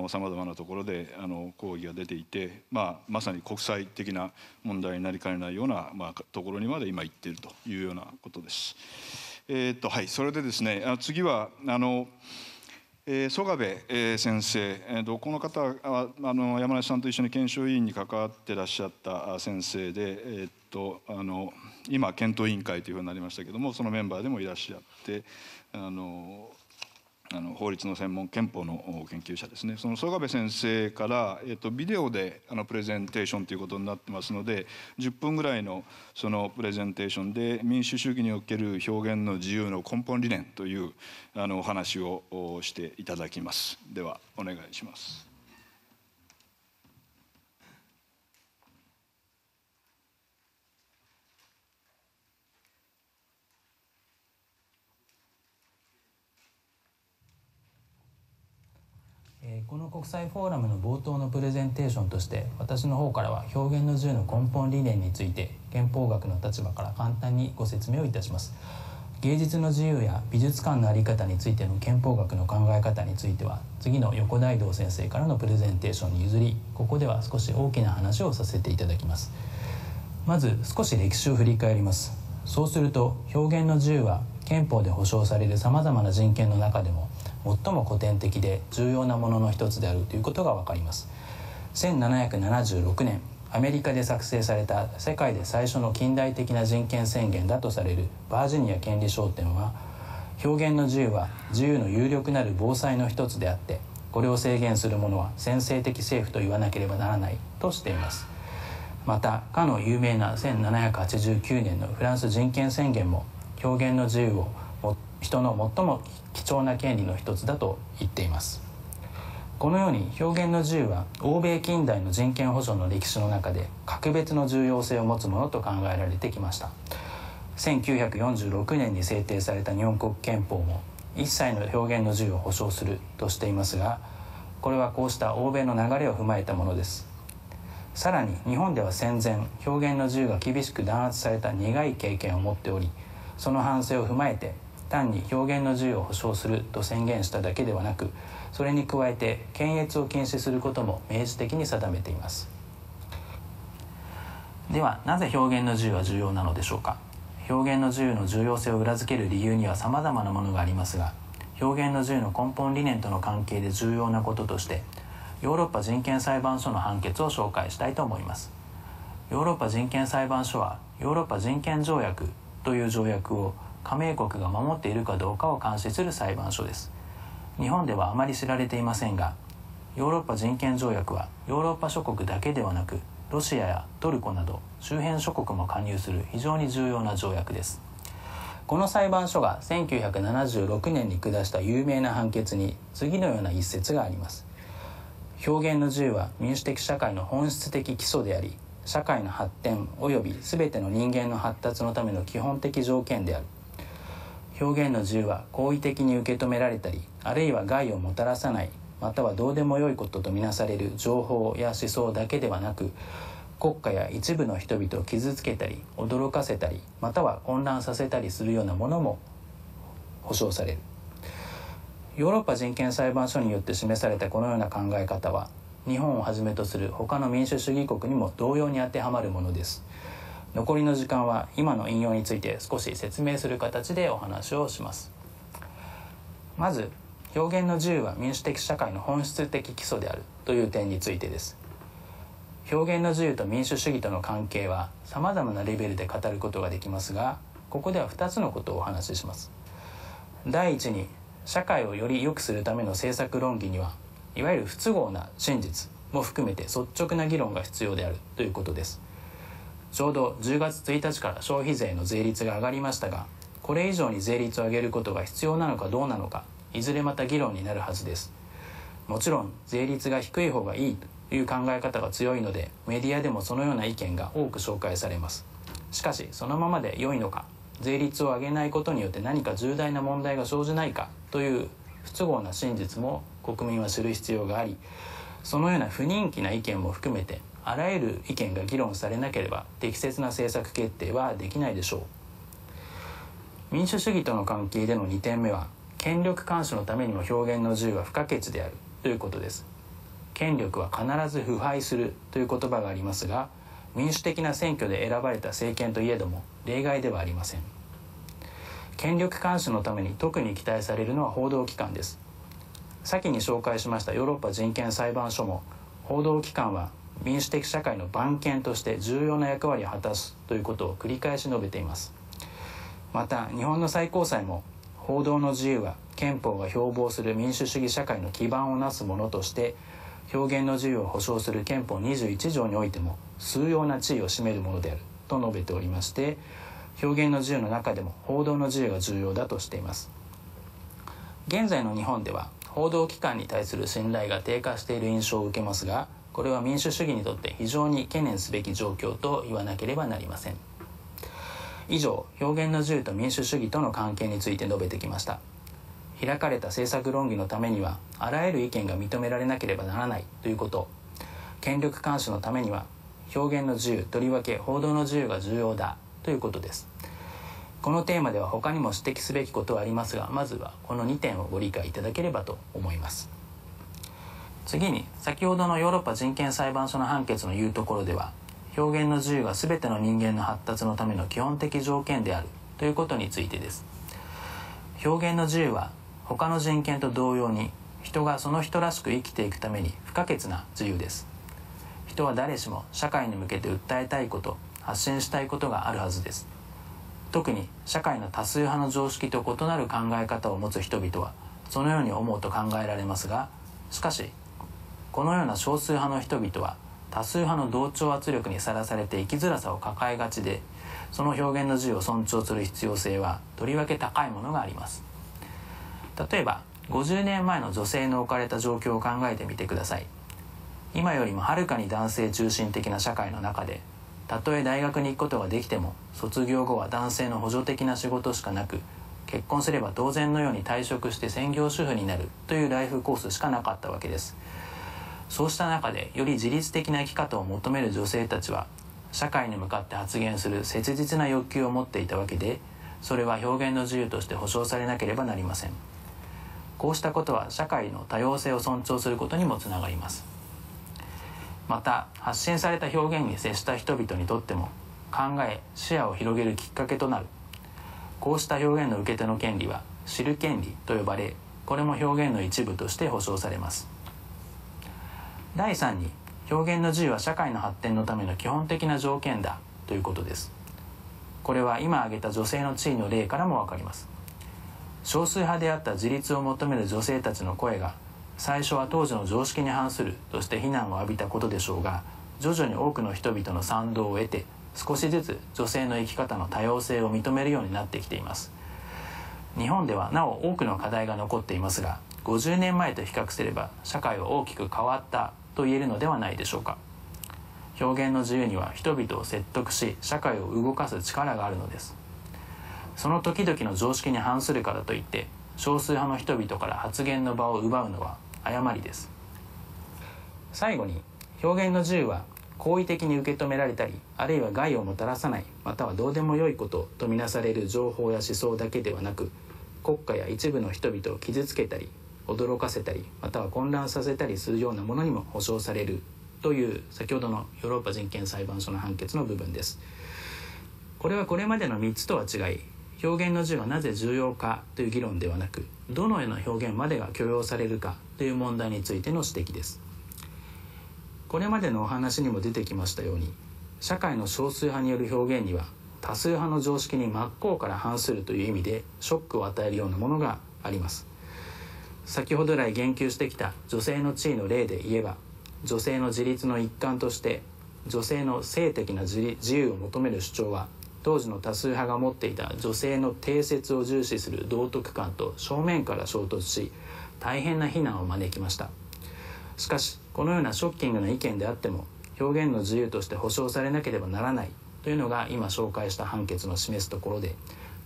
さまざまなところであの抗議が出ていて、まあ、まさに国際的な問題になりかねないような、まあ、ところにまで今行っているというようなことです。えー、っとはい、それでですねあ次はあのえ曽我部、え先生、えこの方はあの山梨さんと一緒に検証委員に関わってらっしゃった先生で、えっとあの今検討委員会というふうになりましたけどもそのメンバーでもいらっしゃってあのあの法律の専門憲法の研究者ですねその曽我部先生から、えっと、ビデオであのプレゼンテーションということになってますので10分ぐらいのそのプレゼンテーションで民主主義における表現の自由の根本理念というあのお話をしていただきます。ではお願いします。この国際フォーラムの冒頭のプレゼンテーションとして私の方からは表現の自由の根本理念について憲法学の立場から簡単にご説明をいたします芸術の自由や美術館の在り方についての憲法学の考え方については次の横大道先生からのプレゼンテーションに譲りここでは少し大きな話をさせていただきますまず少し歴史を振り返りますそうすると表現の自由は憲法で保障されるさまざまな人権の中でも最も古典的で重要なものの一つであるということがわかります1776年アメリカで作成された世界で最初の近代的な人権宣言だとされるバージニア権利焦点は表現の自由は自由の有力なる防災の一つであってこれを制限するものは先制的政府と言わなければならないとしていますまたかの有名な1789年のフランス人権宣言も表現の自由を人の最も貴重な権利の一つだと言っていますこのように表現の自由は欧米近代の人権保障の歴史の中で格別の重要性を持つものと考えられてきました1946年に制定された日本国憲法も一切の表現の自由を保障するとしていますがこれはこうした欧米の流れを踏まえたものですさらに日本では戦前表現の自由が厳しく弾圧された苦い経験を持っておりその反省を踏まえて単に表現の自由を保障すると宣言しただけではなくそれに加えて検閲を禁止することも明示的に定めていますではなぜ表現の自由は重要なのでしょうか表現の自由の重要性を裏付ける理由には様々なものがありますが表現の自由の根本理念との関係で重要なこととしてヨーロッパ人権裁判所の判決を紹介したいと思いますヨーロッパ人権裁判所はヨーロッパ人権条約という条約を加盟国が守っているかどうかを監視する裁判所です日本ではあまり知られていませんがヨーロッパ人権条約はヨーロッパ諸国だけではなくロシアやトルコなど周辺諸国も加入する非常に重要な条約ですこの裁判所が1976年に下した有名な判決に次のような一節があります表現の自由は民主的社会の本質的基礎であり社会の発展及び全ての人間の発達のための基本的条件である表現の自由は好意的に受け止められたりあるいは害をもたらさないまたはどうでもよいこととみなされる情報や思想だけではなく国家や一部の人々を傷つけたり驚かせたりまたは混乱させたりするようなものも保障されるヨーロッパ人権裁判所によって示されたこのような考え方は日本をはじめとする他の民主主義国にも同様に当てはまるものです残りの時間は今の引用について少し説明する形でお話をしますまず表現の自由は民主的社会の本質的基礎であるという点についてです表現の自由と民主主義との関係はさまざまなレベルで語ることができますがここでは2つのことをお話しします第一に社会をより良くするための政策論議にはいわゆる不都合な真実も含めて率直な議論が必要であるということですちょうど10月1日から消費税の税率が上がりましたがこれ以上に税率を上げることが必要なのかどうなのかいずれまた議論になるはずですもちろん税率が低い方がいいという考え方が強いのでメディアでもそのような意見が多く紹介されますしかしそのままで良いのか税率を上げないことによって何か重大な問題が生じないかという不都合な真実も国民は知る必要がありそのような不人気な意見も含めてあらゆる意見が議論されなければ適切な政策決定はできないでしょう民主主義との関係での2点目は権力監視のためにも表現の自由は不可欠であるということです権力は必ず腐敗するという言葉がありますが民主的な選挙で選ばれた政権といえども例外ではありません権力監視のために特に期待されるのは報道機関です先に紹介しましたヨーロッパ人権裁判所も報道機関は民主的社会の番犬として重要な役割を果たすということを繰り返し述べていますまた日本の最高裁も報道の自由は憲法が標榜する民主主義社会の基盤をなすものとして表現の自由を保障する憲法21条においても重要な地位を占めるものであると述べておりまして表現の自由の中でも報道の自由が重要だとしています現在の日本では報道機関に対する信頼が低下している印象を受けますがこれは民主主義にとって非常に懸念すべき状況と言わなければなりません以上表現の自由と民主主義との関係について述べてきました開かれた政策論議のためにはあらゆる意見が認められなければならないということ権力監視のためには表現の自由とりわけ報道の自由が重要だということですこのテーマでは他にも指摘すべきことはありますがまずはこの2点をご理解いただければと思います次に先ほどのヨーロッパ人権裁判所の判決の言うところでは表現の自由は全ての人間の発達のための基本的条件であるということについてです表現の自由は他の人権と同様に人がその人らしく生きていくために不可欠な自由です人は誰しも社会に向けて訴えたいこと発信したいことがあるはずです特に社会の多数派の常識と異なる考え方を持つ人々はそのように思うと考えられますがしかしこのような少数派の人々は多数派の同調圧力にさらされて生きづらさを抱えがちでその表現の自由を尊重する必要性はとりわけ高いものがあります例えば50年前の女性の置かれた状況を考えてみてください今よりもはるかに男性中心的な社会の中でたとえ大学に行くことができても卒業後は男性の補助的な仕事しかなく結婚すれば当然のように退職して専業主婦になるというライフコースしかなかったわけです。そうした中でより自律的な生き方を求める女性たちは社会に向かって発言する切実な欲求を持っていたわけでそれは表現の自由として保障されなければなりませんこうしたことは社会の多様性を尊重することにもつながりますまた発信された表現に接した人々にとっても考え視野を広げるきっかけとなるこうした表現の受け手の権利は知る権利と呼ばれこれも表現の一部として保障されます第3に表現の自由は社会の発展のための基本的な条件だということですこれは今挙げた女性の地位の例からもわかります少数派であった自立を求める女性たちの声が最初は当時の常識に反するとして非難を浴びたことでしょうが徐々に多くの人々の賛同を得て少しずつ女性の生き方の多様性を認めるようになってきています日本ではなお多くの課題が残っていますが50年前と比較すれば社会は大きく変わったと言えるのではないでしょうか表現の自由には人々を説得し社会を動かす力があるのですその時々の常識に反するからといって少数派の人々から発言の場を奪うのは誤りです最後に表現の自由は好意的に受け止められたりあるいは害をもたらさないまたはどうでもよいこととみなされる情報や思想だけではなく国家や一部の人々を傷つけたり驚かせたりまたは混乱させたりするようなものにも保障されるという先ほどのヨーロッパ人権裁判所の判決の部分ですこれはこれまでの3つとは違い表現の自由がなぜ重要かという議論ではなくどのような表現までが許容されるかという問題についての指摘ですこれまでのお話にも出てきましたように社会の少数派による表現には多数派の常識に真っ向から反するという意味でショックを与えるようなものがあります先ほど来言及してきた女性の地位の例で言えば女性の自立の一環として女性の性的な自由を求める主張は当時の多数派が持っていた女性の定説を重視する道徳観と正面から衝突し大変な非難を招きましたしかしこのようなショッキングな意見であっても表現の自由として保障されなければならないというのが今紹介した判決の示すところで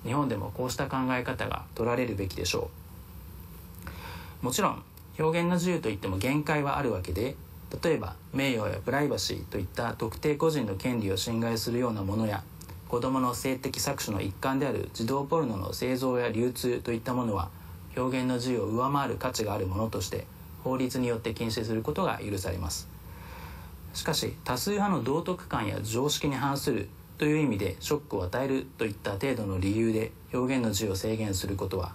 日本でもこうした考え方が取られるべきでしょう。もちろん表現の自由といっても限界はあるわけで例えば名誉やプライバシーといった特定個人の権利を侵害するようなものや子どもの性的搾取の一環である児童ポルノの製造や流通といったものは表現の自由を上回る価値があるものとして法律によって禁止することが許されますしかし多数派の道徳観や常識に反するという意味でショックを与えるといった程度の理由で表現の自由を制限することは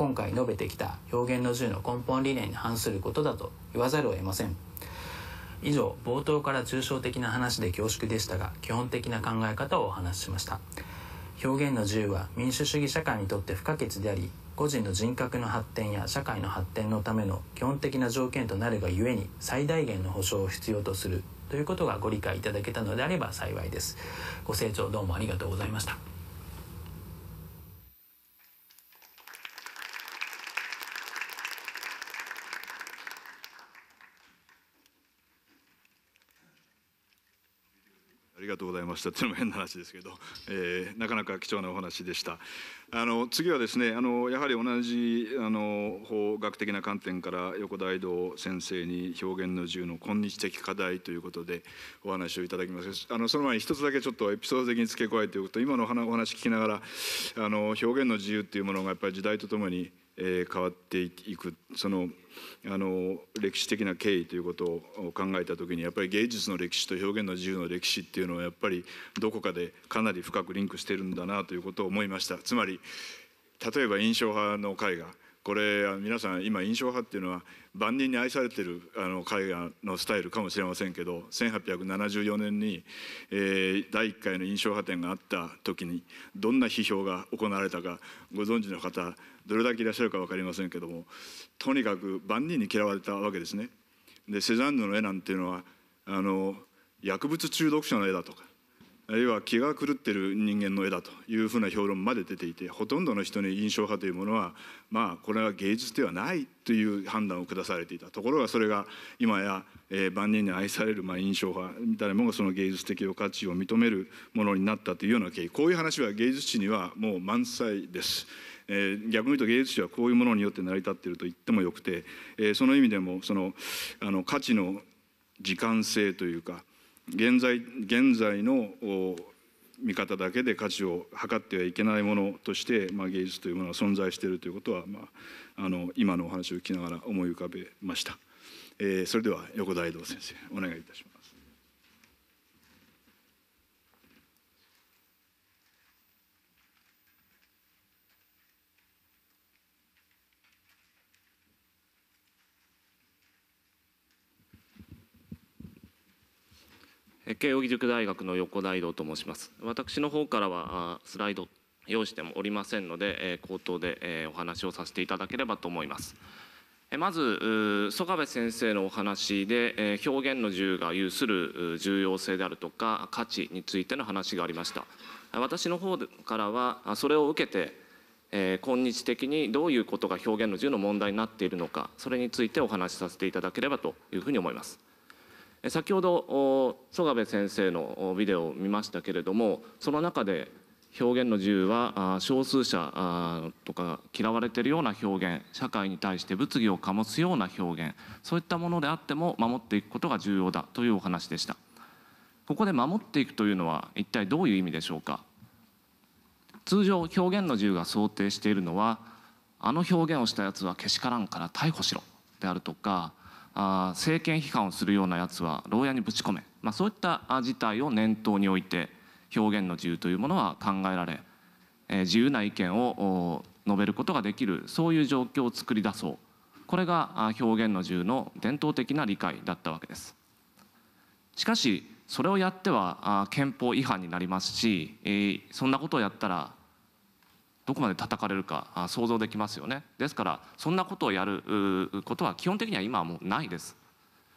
今回述べてきた表現の自由の根本理念に反することだと言わざるを得ません以上冒頭から抽象的な話で恐縮でしたが基本的な考え方をお話ししました表現の自由は民主主義社会にとって不可欠であり個人の人格の発展や社会の発展のための基本的な条件となるがゆえに最大限の保障を必要とするということがご理解いただけたのであれば幸いですご清聴どうもありがとうございましたとうございましたっていうのも変な話ですけど、えー、なかなか貴重なお話でしたあの次はですねあのやはり同じあの法学的な観点から横大道先生に表現の自由の今日的課題ということでお話をいただきますあのその前に一つだけちょっとエピソード的に付け加えておくと今のお話聞きながらあの表現の自由っていうものがやっぱり時代とともにえ変わっていくそのあの歴史的な経緯ということを考えた時にやっぱり芸術の歴史と表現の自由の歴史っていうのはやっぱりどこかでかなり深くリンクしてるんだなということを思いましたつまり例えば印象派の絵画これ皆さん今印象派っていうのは万人に愛されてるあの絵画のスタイルかもしれませんけど1874年に、えー、第1回の印象派展があった時にどんな批評が行われたかご存知の方どれだけいらっしゃるか分かりませんけどもとにかく万人に嫌われたわけですね。でセザンヌの絵なんていうのはあの薬物中毒者の絵だとかあるいは気が狂ってる人間の絵だというふうな評論まで出ていてほとんどの人に印象派というものはまあこれは芸術ではないという判断を下されていたところがそれが今や、えー、万人に愛されるまあ印象派誰もがその芸術的価値を認めるものになったというような経緯こういう話は芸術史にはもう満載です。えー、逆に言うと芸術史はこういうものによって成り立っていると言ってもよくて、えー、その意味でもそのあの価値の時間性というか現在現在の見方だけで価値を測ってはいけないものとして、まあ、芸術というものが存在しているということは、まあ、あの今のお話を聞きながら思い浮かべました。えー、それでは横田大道先生お願いいたします。慶應義塾大学の横大道と申します私の方からはスライド用意してもおりませんので口頭でお話をさせていただければと思いますまず曽我部先生のお話で表現の自由が有する重要性であるとか価値についての話がありました私の方からはそれを受けてえ今日的にどういうことが表現の自由の問題になっているのかそれについてお話しさせていただければというふうに思います。先ほど曽我部先生のビデオを見ましたけれどもその中で表現の自由は少数者とか嫌われてるような表現社会に対して物議を醸すような表現そういったものであっても守っていくことが重要だというお話でしたここで守っていくというのは一体どういう意味でしょうか通常表現の自由が想定しているのはあの表現をしたやつはけしからんから逮捕しろであるとかあ政権批判をするようなやつは牢屋にぶち込め、まあ、そういった事態を念頭に置いて表現の自由というものは考えられ、えー、自由な意見を述べることができるそういう状況を作り出そうこれが表現の自由の伝統的な理解だったわけです。しかしそれをやっては憲法違反になりますし、えー、そんなことをやったらどこまで叩かれるか想像できますよねですからそんなことをやることは基本的には今はもうないです。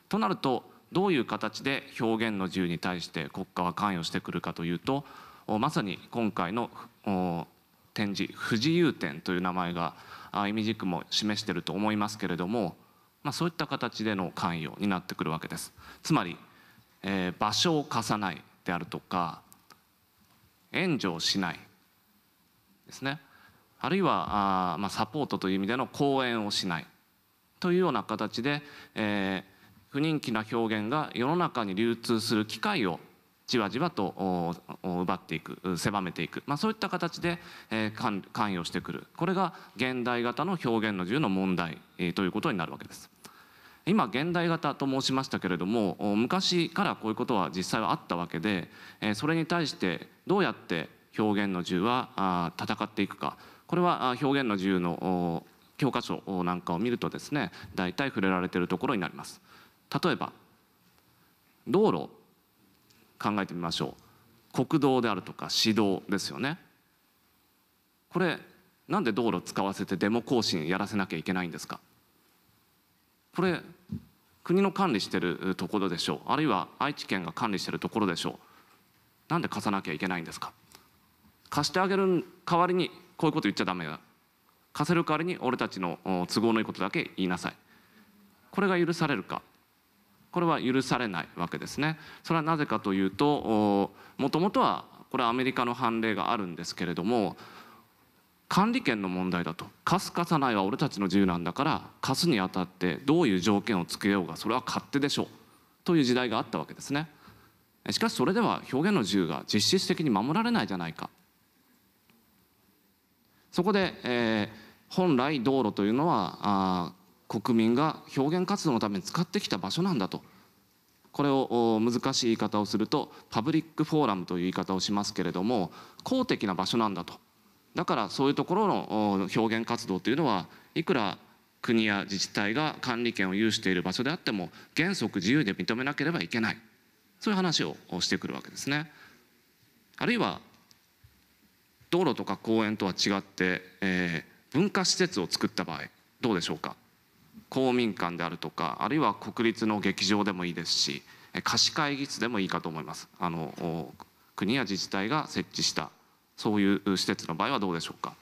となるとどういう形で表現の自由に対して国家は関与してくるかというとまさに今回の展示「不自由展」という名前が意味軸も示してると思いますけれども、まあ、そういった形での関与になってくるわけです。つまり、えー、場所を貸さないであるとか援助をしないですねあるいはあ、まあ、サポートという意味での講演をしないというような形で、えー、不人気な表現が世の中に流通する機会をじわじわと奪っていく狭めていく、まあ、そういった形で、えー、関与してくるこれが現代型の表現の自由の問題、えー、ということになるわけです。今現代型と申しましたけれども昔からこういうことは実際はあったわけでそれに対してどうやって表現の自由は戦っていくかこれは表現の自由の教科書なんかを見るとですね大体触れられているところになります例えば道路考えてみましょう国道であるとか市道ですよねこれなんで道路使わせてデモ行進やらせなきゃいけないんですかこれ国の管理しているところでしょうあるいは愛知県が管理しているところでしょうなんで貸さなきゃいけないんですか貸してあげる代わりにこういうこと言っちゃダメだ貸せる代わりに俺たちの都合のいいことだけ言いなさいこれが許されるかこれは許されないわけですねそれはなぜかというともともとはこれはアメリカの判例があるんですけれども管理権の問題だと貸す貸さないは俺たちの自由なんだから貸すにあたってどういう条件をつけようがそれは勝手でしょうという時代があったわけですねしかしそれでは表現の自由が実質的に守られないじゃないかそこで、えー、本来道路というのはあ国民が表現活動のために使ってきた場所なんだとこれを難しい言い方をするとパブリックフォーラムという言い方をしますけれども公的な場所なんだとだからそういうところの表現活動というのはいくら国や自治体が管理権を有している場所であっても原則自由で認めなければいけないそういう話をしてくるわけですね。あるいは道路とか公園とは違って、えー、文化施設を作った場合どうでしょうか公民館であるとかあるいは国立の劇場でもいいですし貸し会議室でもいいかと思いますあの国や自治体が設置したそういう施設の場合はどうでしょうか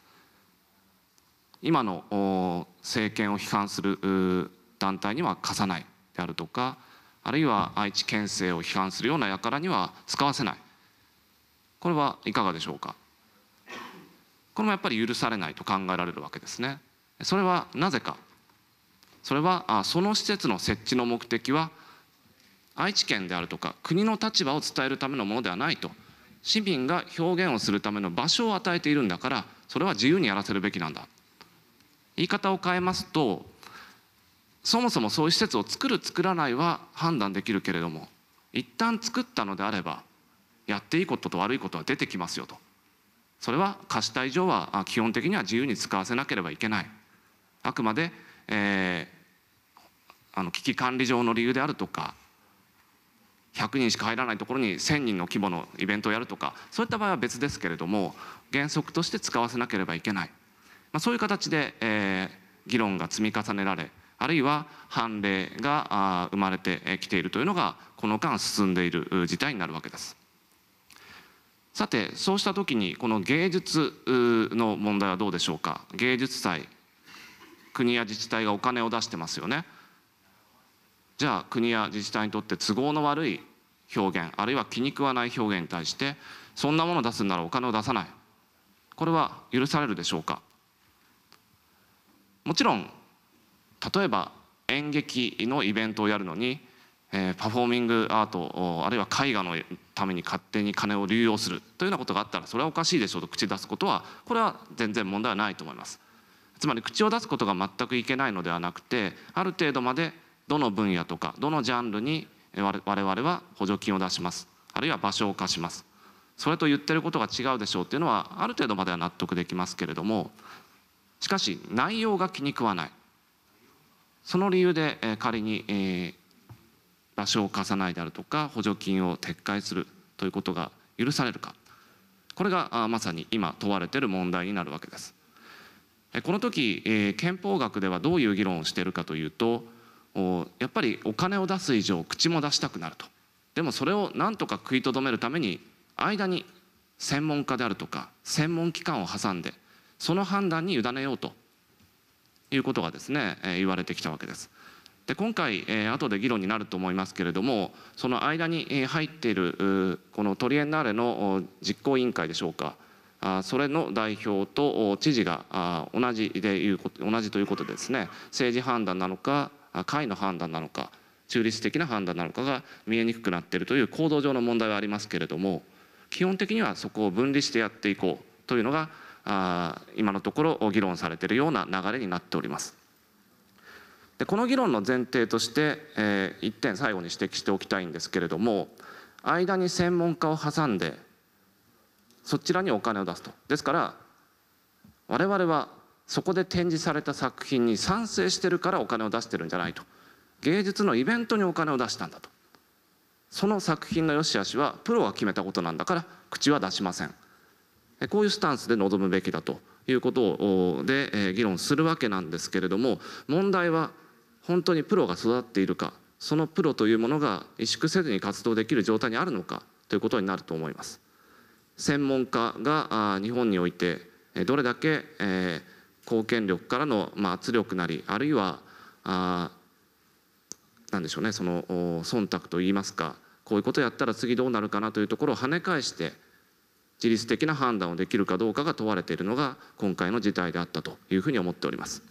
今の政権を批判する団体には貸さないであるとかあるいは愛知県政を批判するような輩には使わせないこれはいかがでしょうかこれもやっぱり許されないと考えられるわけですね。それはなぜかそれはその施設の設置の目的は愛知県であるとか国の立場を伝えるためのものではないと市民が表現をするための場所を与えているんだからそれは自由にやらせるべきなんだ言い方を変えますとそもそもそういう施設を作る作らないは判断できるけれども一旦作ったのであればやっていいことと悪いことは出てきますよとそれは貸した以上は基本的には自由に使わせなければいけないあくまで、えー、あの危機管理上の理由であるとか100人しか入らないところに1,000人の規模のイベントをやるとかそういった場合は別ですけれども原則として使わせなければいけない、まあ、そういう形で、えー、議論が積み重ねられあるいは判例が生まれてきているというのがこの間進んでいる事態になるわけです。さてそうした時にこの芸術の問題はどうでしょうか芸術祭国や自治体がお金を出してますよねじゃあ国や自治体にとって都合の悪い表現あるいは気に食わない表現に対してそんなもの出すならお金を出さないこれは許されるでしょうかもちろん例えば演劇のイベントをやるのにえパフォーミングアートあるいは絵画のために勝手に金を流用するというようなことがあったらそれはおかしいでしょうと口出すことはこれは全然問題はないと思います。つまり口を出すことが全くいけないのではなくてある程度までどの分野とかどのジャンルに我々は補助金を出しますあるいは場所を貸しますそれと言ってることが違うでしょうっていうのはある程度までは納得できますけれどもしかし内容が気に食わないその理由で仮に場所を貸さないであるとか補助金を撤回するということが許されるかこれがまさに今問われている問題になるわけです。この時憲法学ではどういう議論をしているかというとやっぱりお金を出す以上口も出したくなるとでもそれを何とか食いとどめるために間に専門家であるとか専門機関を挟んでその判断に委ねようということがですね言われてきたわけです。で今回、えー、後で議論になると思いますけれどもその間に入っているこのトリエンナーレの実行委員会でしょうかあそれの代表と知事があ同じでいうこと同じということですね政治判断なのか会の判断なのか中立的な判断なのかが見えにくくなっているという行動上の問題はありますけれども基本的にはそこを分離してやっていこうというのがあ今のところ議論されているような流れになっております。でこの議論の前提として、えー、1点最後に指摘しておきたいんですけれども間に専門家を挟んでそちらにお金を出すとですから我々はそこで展示された作品に賛成してるからお金を出してるんじゃないと芸術のイベントにお金を出したんだとその作品の良し悪しはプロが決めたことなんだから口は出しませんこういうスタンスで臨むべきだということで議論するわけなんですけれども問題は本当にプロが育っているかそのプロというものが萎縮せずに活動できる状態にあるのかということになると思います。専門家が日本においてどれだけ貢献力からの圧力なりあるいは何でしょうねその忖度といいますかこういうことやったら次どうなるかなというところを跳ね返して自律的な判断をできるかどうかが問われているのが今回の事態であったというふうに思っております。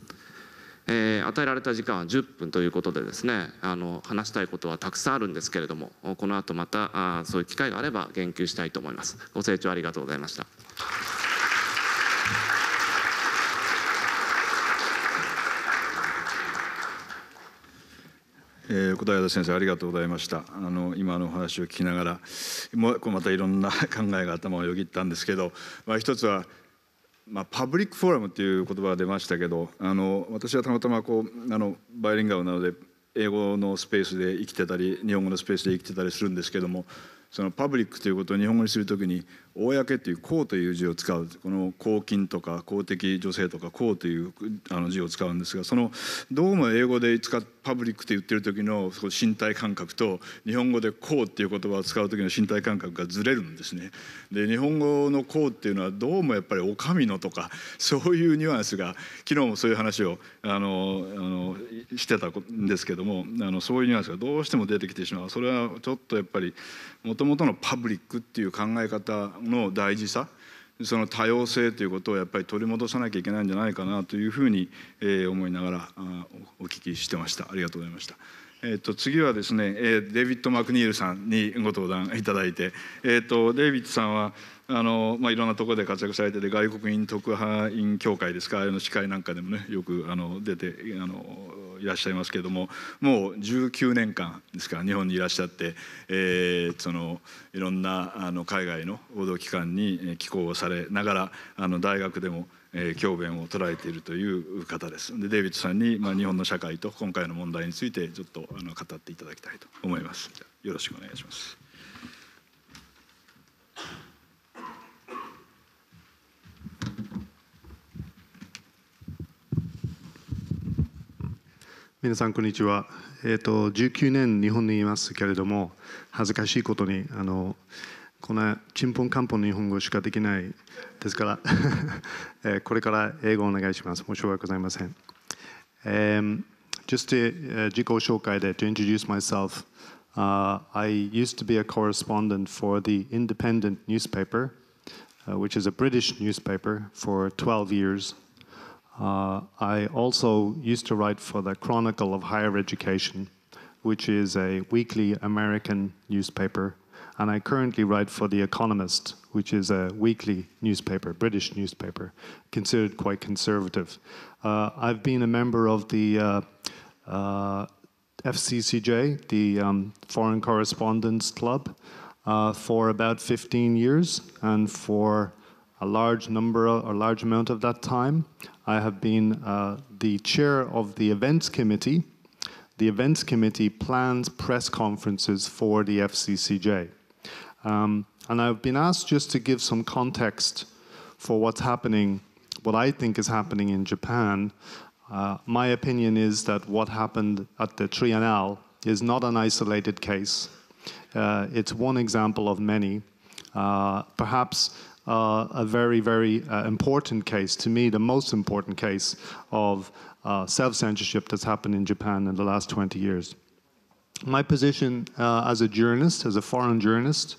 えー、与えられた時間は10分ということでですねあの話したいことはたくさんあるんですけれどもこの後またあそういう機会があれば言及したいと思いますご清聴ありがとうございましたえー、小平先生ありがとうございましたあの今のお話を聞きながらもうまたいろんな考えが頭をよぎったんですけど、まあ、一つはまあ、パブリックフォーラムっていう言葉が出ましたけどあの私はたまたまこうあのバイリンガルなので英語のスペースで生きてたり日本語のスペースで生きてたりするんですけどもそのパブリックということを日本語にする時に公という公という字を使うこの公金とか公的女性とか公というあの字を使うんですがそのどうも英語で使っパブリックって言ってる時の身体感覚と日本語で公っていう言葉を使う時の身体感覚がずれるんですね。で日本語の公っていうのはどうもやっぱりお上のとかそういうニュアンスが昨日もそういう話をあのあのしてたんですけどもあのそういうニュアンスがどうしても出てきてしまうそれはちょっとやっぱりもともとのパブリックっていう考え方の大事さその多様性ということをやっぱり取り戻さなきゃいけないんじゃないかなというふうに思いながらお聞きしてましたありがとうございました。えー、と次はですね、えー、デイビッド・マクニールさんにご登壇いただいて、えーと、デイビッドさんはあの、まあ、いろんなところで活躍されてて外国人特派員協会ですかあの司会なんかでもねよくあの出てあのいらっしゃいますけれどももう19年間ですか日本にいらっしゃって、えー、そのいろんなあの海外の報道機関に寄稿をされながらあの大学でもえー、教鞭を捉えているという方ですでデイビッドさんに、まあ、日本の社会と今回の問題についてちょっとあの語っていただきたいと思いますよろしくお願いします。皆さんこんにちは、えーと、と19年日本にいますけれども恥ずかしいことにあのこんなちんぽんかんぽん日本語しかできないですから えこれから英語お願いします。申し訳ございません。Um, just to, uh, 自己紹介で to introduce myself、uh, I used to be a correspondent for the Independent newspaper, uh, which is a British newspaper, for 12 years. Uh, I also used to write for the Chronicle of Higher Education, which is a weekly American newspaper and I currently write for The Economist, which is a weekly newspaper, British newspaper, considered quite conservative. Uh, I've been a member of the uh, uh, FCCJ, the um, Foreign Correspondents Club, uh, for about 15 years, and for a large number or large amount of that time, I have been uh, the chair of the events committee. The events committee plans press conferences for the FCCJ. Um, and I've been asked just to give some context for what's happening, what I think is happening in Japan. Uh, my opinion is that what happened at the triennial is not an isolated case. Uh, it's one example of many. Uh, perhaps uh, a very, very uh, important case, to me, the most important case of uh, self censorship that's happened in Japan in the last 20 years. My position uh, as a journalist, as a foreign journalist,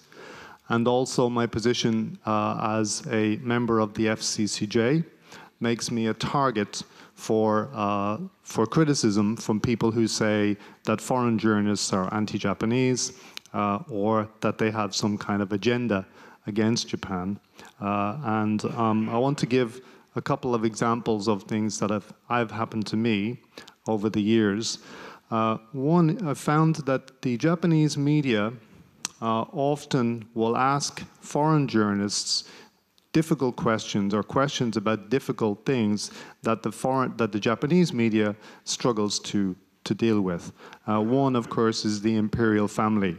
and also my position uh, as a member of the FCCJ makes me a target for, uh, for criticism from people who say that foreign journalists are anti-Japanese uh, or that they have some kind of agenda against Japan. Uh, and um, I want to give a couple of examples of things that have, have happened to me over the years. Uh, one, I found that the Japanese media uh, often will ask foreign journalists difficult questions or questions about difficult things that the foreign that the Japanese media struggles to to deal with. Uh, one, of course, is the imperial family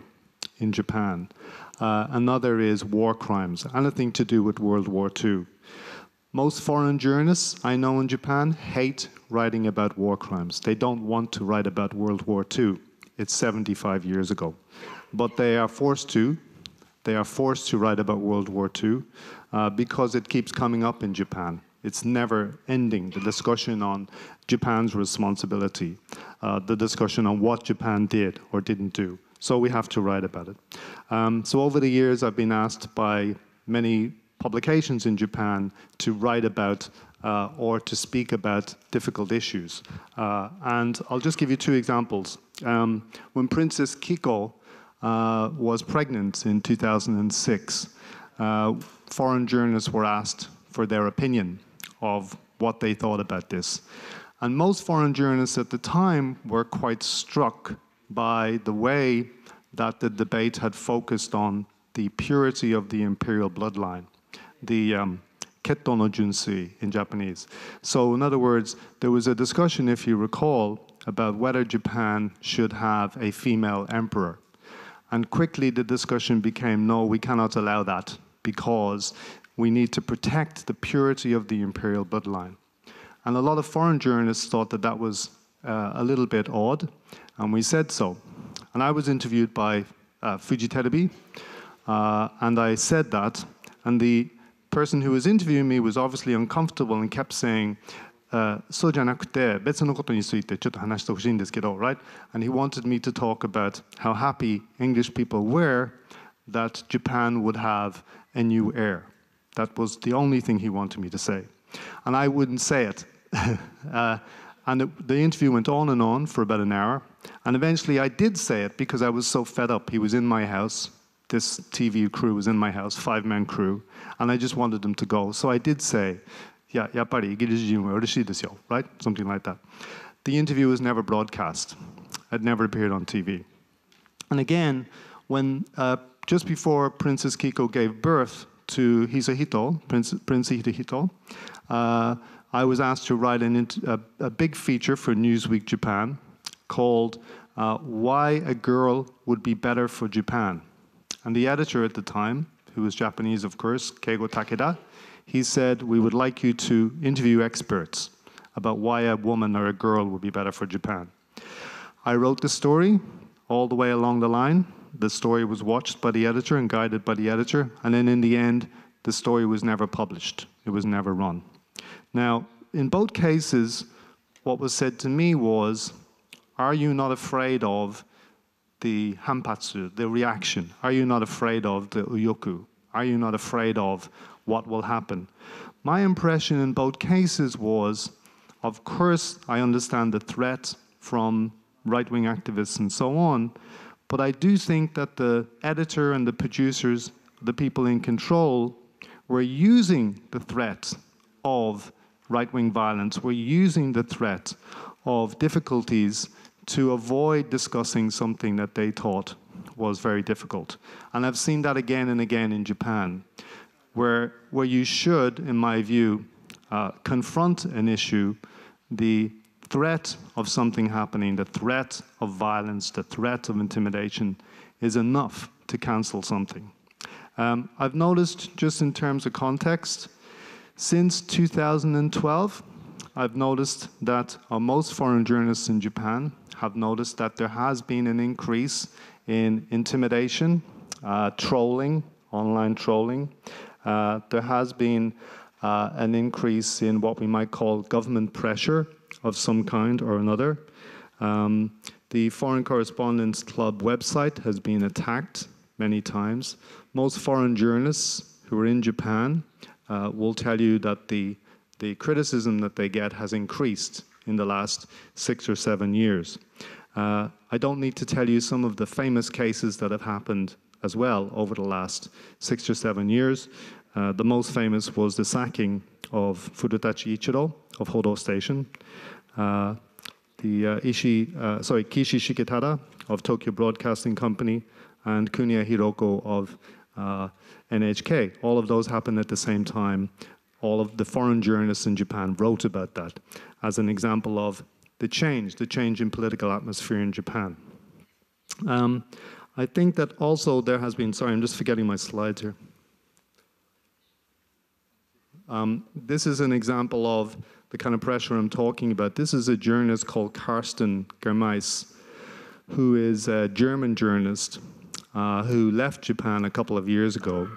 in Japan. Uh, another is war crimes, anything to do with World War II. Most foreign journalists I know in Japan hate writing about war crimes. They don't want to write about World War II. It's 75 years ago but they are forced to. They are forced to write about World War II uh, because it keeps coming up in Japan. It's never ending, the discussion on Japan's responsibility, uh, the discussion on what Japan did or didn't do. So we have to write about it. Um, so over the years, I've been asked by many publications in Japan to write about uh, or to speak about difficult issues. Uh, and I'll just give you two examples. Um, when Princess Kiko uh, was pregnant in 2006, uh, foreign journalists were asked for their opinion of what they thought about this. And most foreign journalists at the time were quite struck by the way that the debate had focused on the purity of the imperial bloodline, the um, no Junsui in Japanese. So in other words, there was a discussion, if you recall, about whether Japan should have a female emperor. And quickly the discussion became no, we cannot allow that because we need to protect the purity of the imperial bloodline. And a lot of foreign journalists thought that that was uh, a little bit odd, and we said so. And I was interviewed by uh, Fujiterabi, uh, and I said that, and the person who was interviewing me was obviously uncomfortable and kept saying, uh, そうじゃなくて別のことについてちょっと話してほしいんですけど、right? And he wanted me to talk about how happy English people were that Japan would have a new heir. That was the only thing he wanted me to say. And I wouldn't say it. uh, and it, the interview went on and on for about an hour. And eventually I did say it because I was so fed up. He was in my house. This TV crew was in my house, five man crew. And I just wanted them to go. So I did say, yeah, やっぱりイギリス人は嬉しいですよ、right? Something like that. The interview was never broadcast. It never appeared on TV. And again, when uh, just before Princess Kiko gave birth to Hisahito, Prince, Prince Hisahito, uh, I was asked to write an, a, a, big feature for Newsweek Japan called uh, Why a Girl Would Be Better for Japan. And the editor at the time, who was Japanese, of course, Keigo Takeda, he said, We would like you to interview experts about why a woman or a girl would be better for Japan. I wrote the story all the way along the line. The story was watched by the editor and guided by the editor, and then in the end, the story was never published. It was never run. Now, in both cases, what was said to me was, Are you not afraid of the hampatsu, the reaction? Are you not afraid of the uyoku? Are you not afraid of what will happen. My impression in both cases was, of course, I understand the threat from right wing activists and so on, but I do think that the editor and the producers, the people in control, were using the threat of right wing violence, were using the threat of difficulties to avoid discussing something that they thought was very difficult. And I've seen that again and again in Japan where, where you should, in my view, uh, confront an issue, the threat of something happening, the threat of violence, the threat of intimidation is enough to cancel something. Um, I've noticed, just in terms of context, since 2012, I've noticed that uh, most foreign journalists in Japan have noticed that there has been an increase in intimidation, uh, trolling, online trolling, uh, there has been uh, an increase in what we might call government pressure of some kind or another. Um, the Foreign Correspondents Club website has been attacked many times. Most foreign journalists who are in Japan uh, will tell you that the, the criticism that they get has increased in the last six or seven years. Uh, I don't need to tell you some of the famous cases that have happened as well over the last six or seven years. Uh, the most famous was the sacking of Fudutachi Ichiro of Hodo Station, uh, the uh, uh, sorry, Kishi Shiketara of Tokyo Broadcasting Company, and Kunia Hiroko of uh, NHK. All of those happened at the same time. All of the foreign journalists in Japan wrote about that as an example of the change, the change in political atmosphere in Japan. Um, I think that also there has been, sorry, I'm just forgetting my slides here. Um, this is an example of the kind of pressure I'm talking about. This is a journalist called Karsten Germeis, who is a German journalist uh, who left Japan a couple of years ago.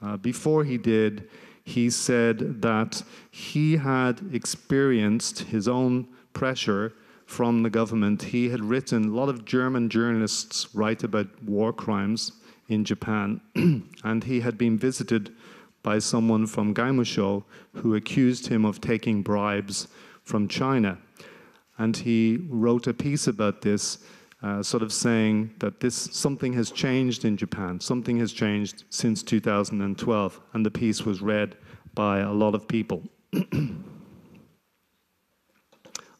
Uh, before he did, he said that he had experienced his own pressure from the government. He had written, a lot of German journalists write about war crimes in Japan, and he had been visited by someone from Gaimusho, who accused him of taking bribes from China. And he wrote a piece about this, uh, sort of saying that this something has changed in Japan, something has changed since 2012, and the piece was read by a lot of people.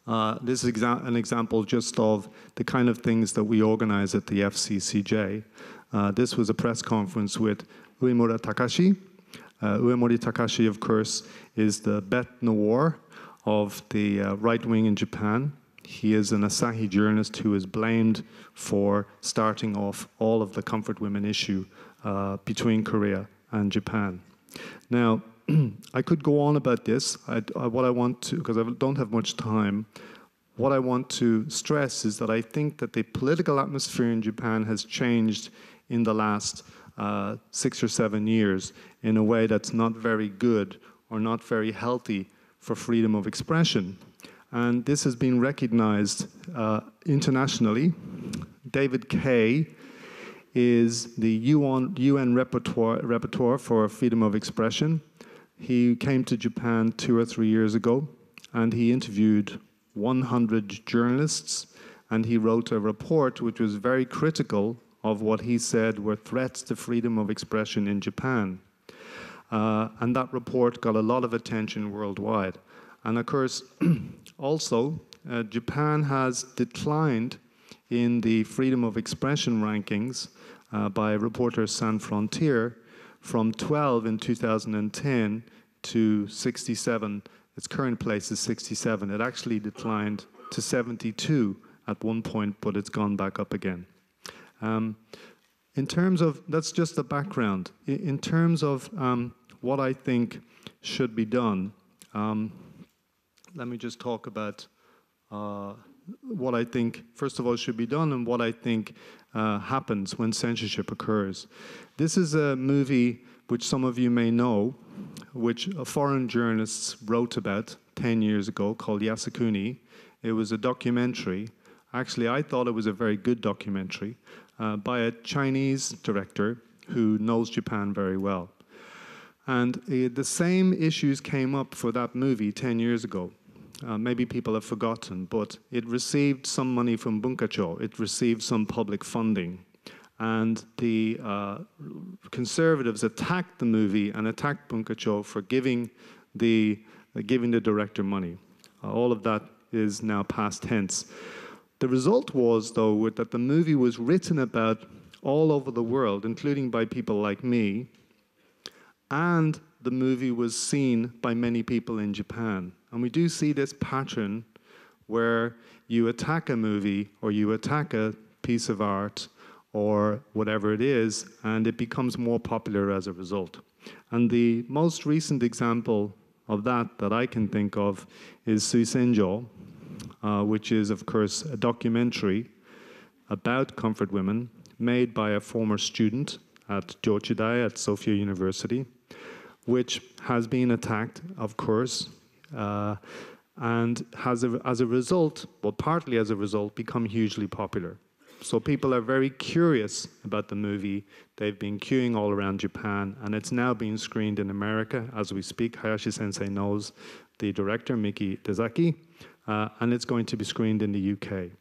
uh, this is exa an example just of the kind of things that we organize at the FCCJ. Uh, this was a press conference with Uemura Takashi, uh, Uemori Takashi, of course, is the bête noire of the uh, right wing in Japan. He is an Asahi journalist who is blamed for starting off all of the comfort women issue uh, between Korea and Japan. Now, I could go on about this. I, I, what I want to, because I don't have much time, what I want to stress is that I think that the political atmosphere in Japan has changed in the last uh, six or seven years in a way that's not very good or not very healthy for freedom of expression. And this has been recognized uh, internationally. David Kay is the UN, UN rapporteur for freedom of expression. He came to Japan two or three years ago and he interviewed 100 journalists and he wrote a report which was very critical of what he said were threats to freedom of expression in Japan. Uh, and that report got a lot of attention worldwide. And of course, also, uh, Japan has declined in the freedom of expression rankings uh, by Reporters Sans Frontier from 12 in 2010 to 67. Its current place is 67. It actually declined to 72 at one point, but it's gone back up again. Um, in terms of, that's just the background. In terms of um, what I think should be done, um, let me just talk about uh, what I think, first of all, should be done and what I think uh, happens when censorship occurs. This is a movie which some of you may know, which foreign journalists wrote about 10 years ago called Yasukuni. It was a documentary. Actually, I thought it was a very good documentary uh, by a Chinese director who knows Japan very well. And uh, the same issues came up for that movie 10 years ago. Uh, maybe people have forgotten, but it received some money from Bunkacho, it received some public funding. And the uh, conservatives attacked the movie and attacked Bunkacho for giving the, giving the director money. Uh, all of that is now past tense. The result was, though, that the movie was written about all over the world, including by people like me, and the movie was seen by many people in Japan. And we do see this pattern where you attack a movie or you attack a piece of art or whatever it is, and it becomes more popular as a result. And the most recent example of that that I can think of is Suisenjo, uh, which is, of course, a documentary about comfort women made by a former student at Gyochidai at Sofia University, which has been attacked, of course, uh, and has, a, as a result, well, partly as a result, become hugely popular. So people are very curious about the movie. They've been queuing all around Japan, and it's now being screened in America as we speak. Hayashi Sensei knows the director, Miki Tezaki uh, and it's going to be screened in the UK.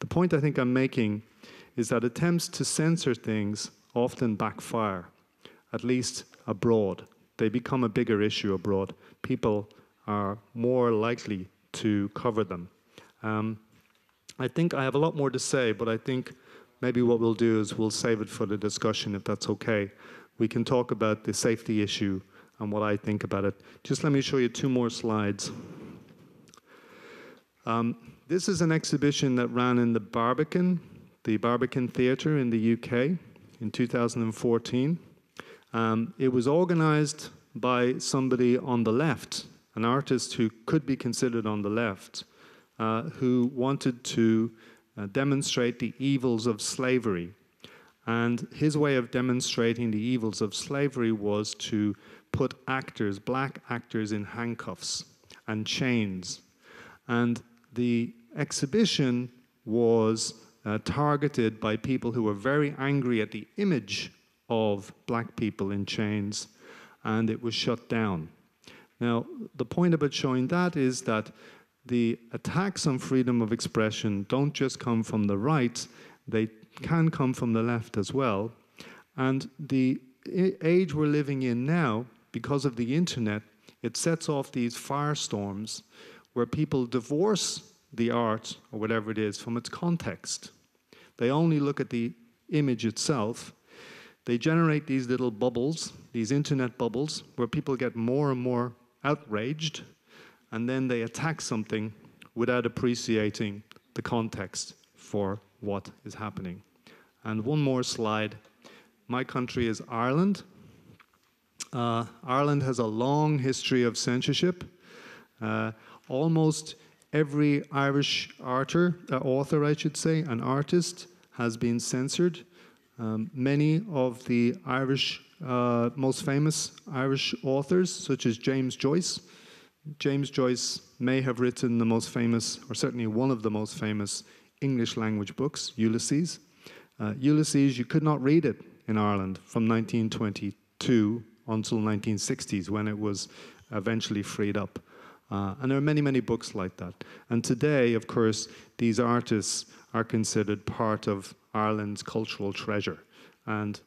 The point I think I'm making is that attempts to censor things often backfire, at least abroad. They become a bigger issue abroad. People are more likely to cover them. Um, I think I have a lot more to say, but I think maybe what we'll do is we'll save it for the discussion if that's okay. We can talk about the safety issue and what I think about it. Just let me show you two more slides. Um, this is an exhibition that ran in the Barbican, the Barbican Theatre in the UK in 2014. Um, it was organized by somebody on the left, an artist who could be considered on the left, uh, who wanted to uh, demonstrate the evils of slavery. And his way of demonstrating the evils of slavery was to put actors, black actors, in handcuffs and chains. And the exhibition was uh, targeted by people who were very angry at the image of black people in chains, and it was shut down. Now, the point about showing that is that the attacks on freedom of expression don't just come from the right, they can come from the left as well. And the age we're living in now, because of the internet, it sets off these firestorms where people divorce the art or whatever it is from its context. They only look at the image itself. They generate these little bubbles, these internet bubbles, where people get more and more outraged, and then they attack something without appreciating the context for what is happening. And one more slide. My country is Ireland. Uh, Ireland has a long history of censorship. Uh, almost every Irish arter, uh, author, I should say, an artist has been censored. Um, many of the Irish, uh, most famous Irish authors, such as James Joyce, James Joyce may have written the most famous, or certainly one of the most famous, English language books, Ulysses. Uh, Ulysses, you could not read it in Ireland from 1922 until 1960s when it was eventually freed up. Uh, and there are many, many books like that. And today, of course, these artists are considered part of Ireland's cultural treasure. And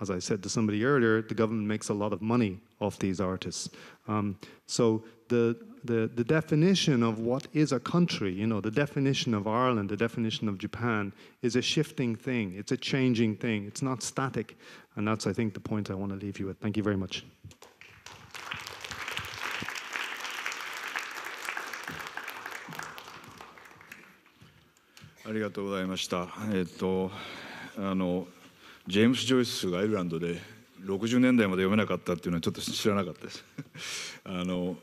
as I said to somebody earlier, the government makes a lot of money off these artists. Um, so the, the, the definition of what is a country, you know, the definition of Ireland, the definition of Japan is a shifting thing. It's a changing thing. It's not static. And that's, I think, the point I want to leave you with. Thank you very much. ありがとうございました。えっとあのジェームス・ジョイスがアイルランドで60年代まで読めなかったっていうのはちょっと知らなかったです。あの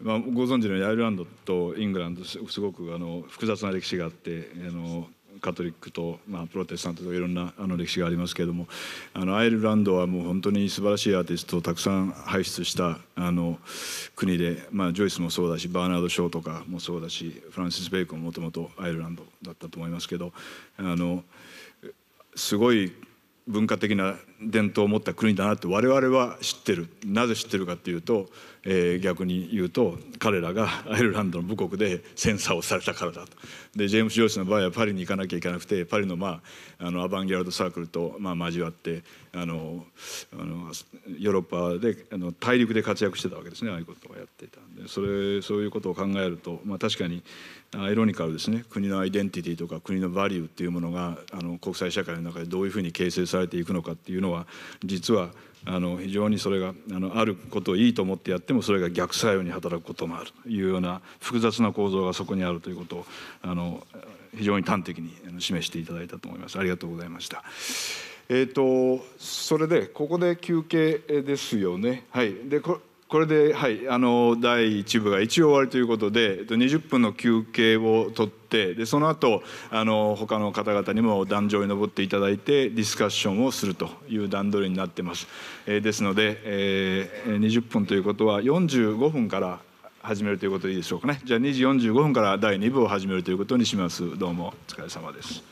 まあ、ご存知のようにアイルランドとイングランドすごくあの複雑な歴史があってあのカトリックと、まあ、プロテスタントといろんなあの歴史がありますけれどもあのアイルランドはもう本当に素晴らしいアーティストをたくさん輩出したあの国で、まあ、ジョイスもそうだしバーナード・ショーとかもそうだしフランシス・ベーコンももともとアイルランドだったと思いますけどあのすごい文化的な伝統を持った国だなって我々は知ってるなぜ知ってるかっていうと、えー、逆に言うと彼らが アイルランドの母国でセンサーをされたからだとでジェームス・ジョースの場合はパリに行かなきゃいけなくてパリの,、まあ、あのアバンギャルドサークルと、まあ、交わってあのあのヨーロッパであの大陸で活躍してたわけですねああいうことをやっていたんでそれそういうことを考えると、まあ、確かにアイロニカルですね国のアイデンティティとか国のバリューっていうものがあの国際社会の中でどういうふうに形成されていくのかっていうのはは実はあの非常にそれがあのあることをいいと思ってやってもそれが逆作用に働くこともあるというような複雑な構造がそこにあるということをあの非常に端的に示していただいたと思います。ありがとうございました。えーと、それでここで休憩ですよね。はい、でここれで、はい、あの第1部が一応終わりということで20分の休憩を取ってでその後あの他の方々にも壇上に上っていただいてディスカッションをするという段取りになってます、えー、ですので、えー、20分ということは45分から始めるということでいいでしょうかねじゃあ2時45分から第2部を始めるということにしますどうもお疲れ様です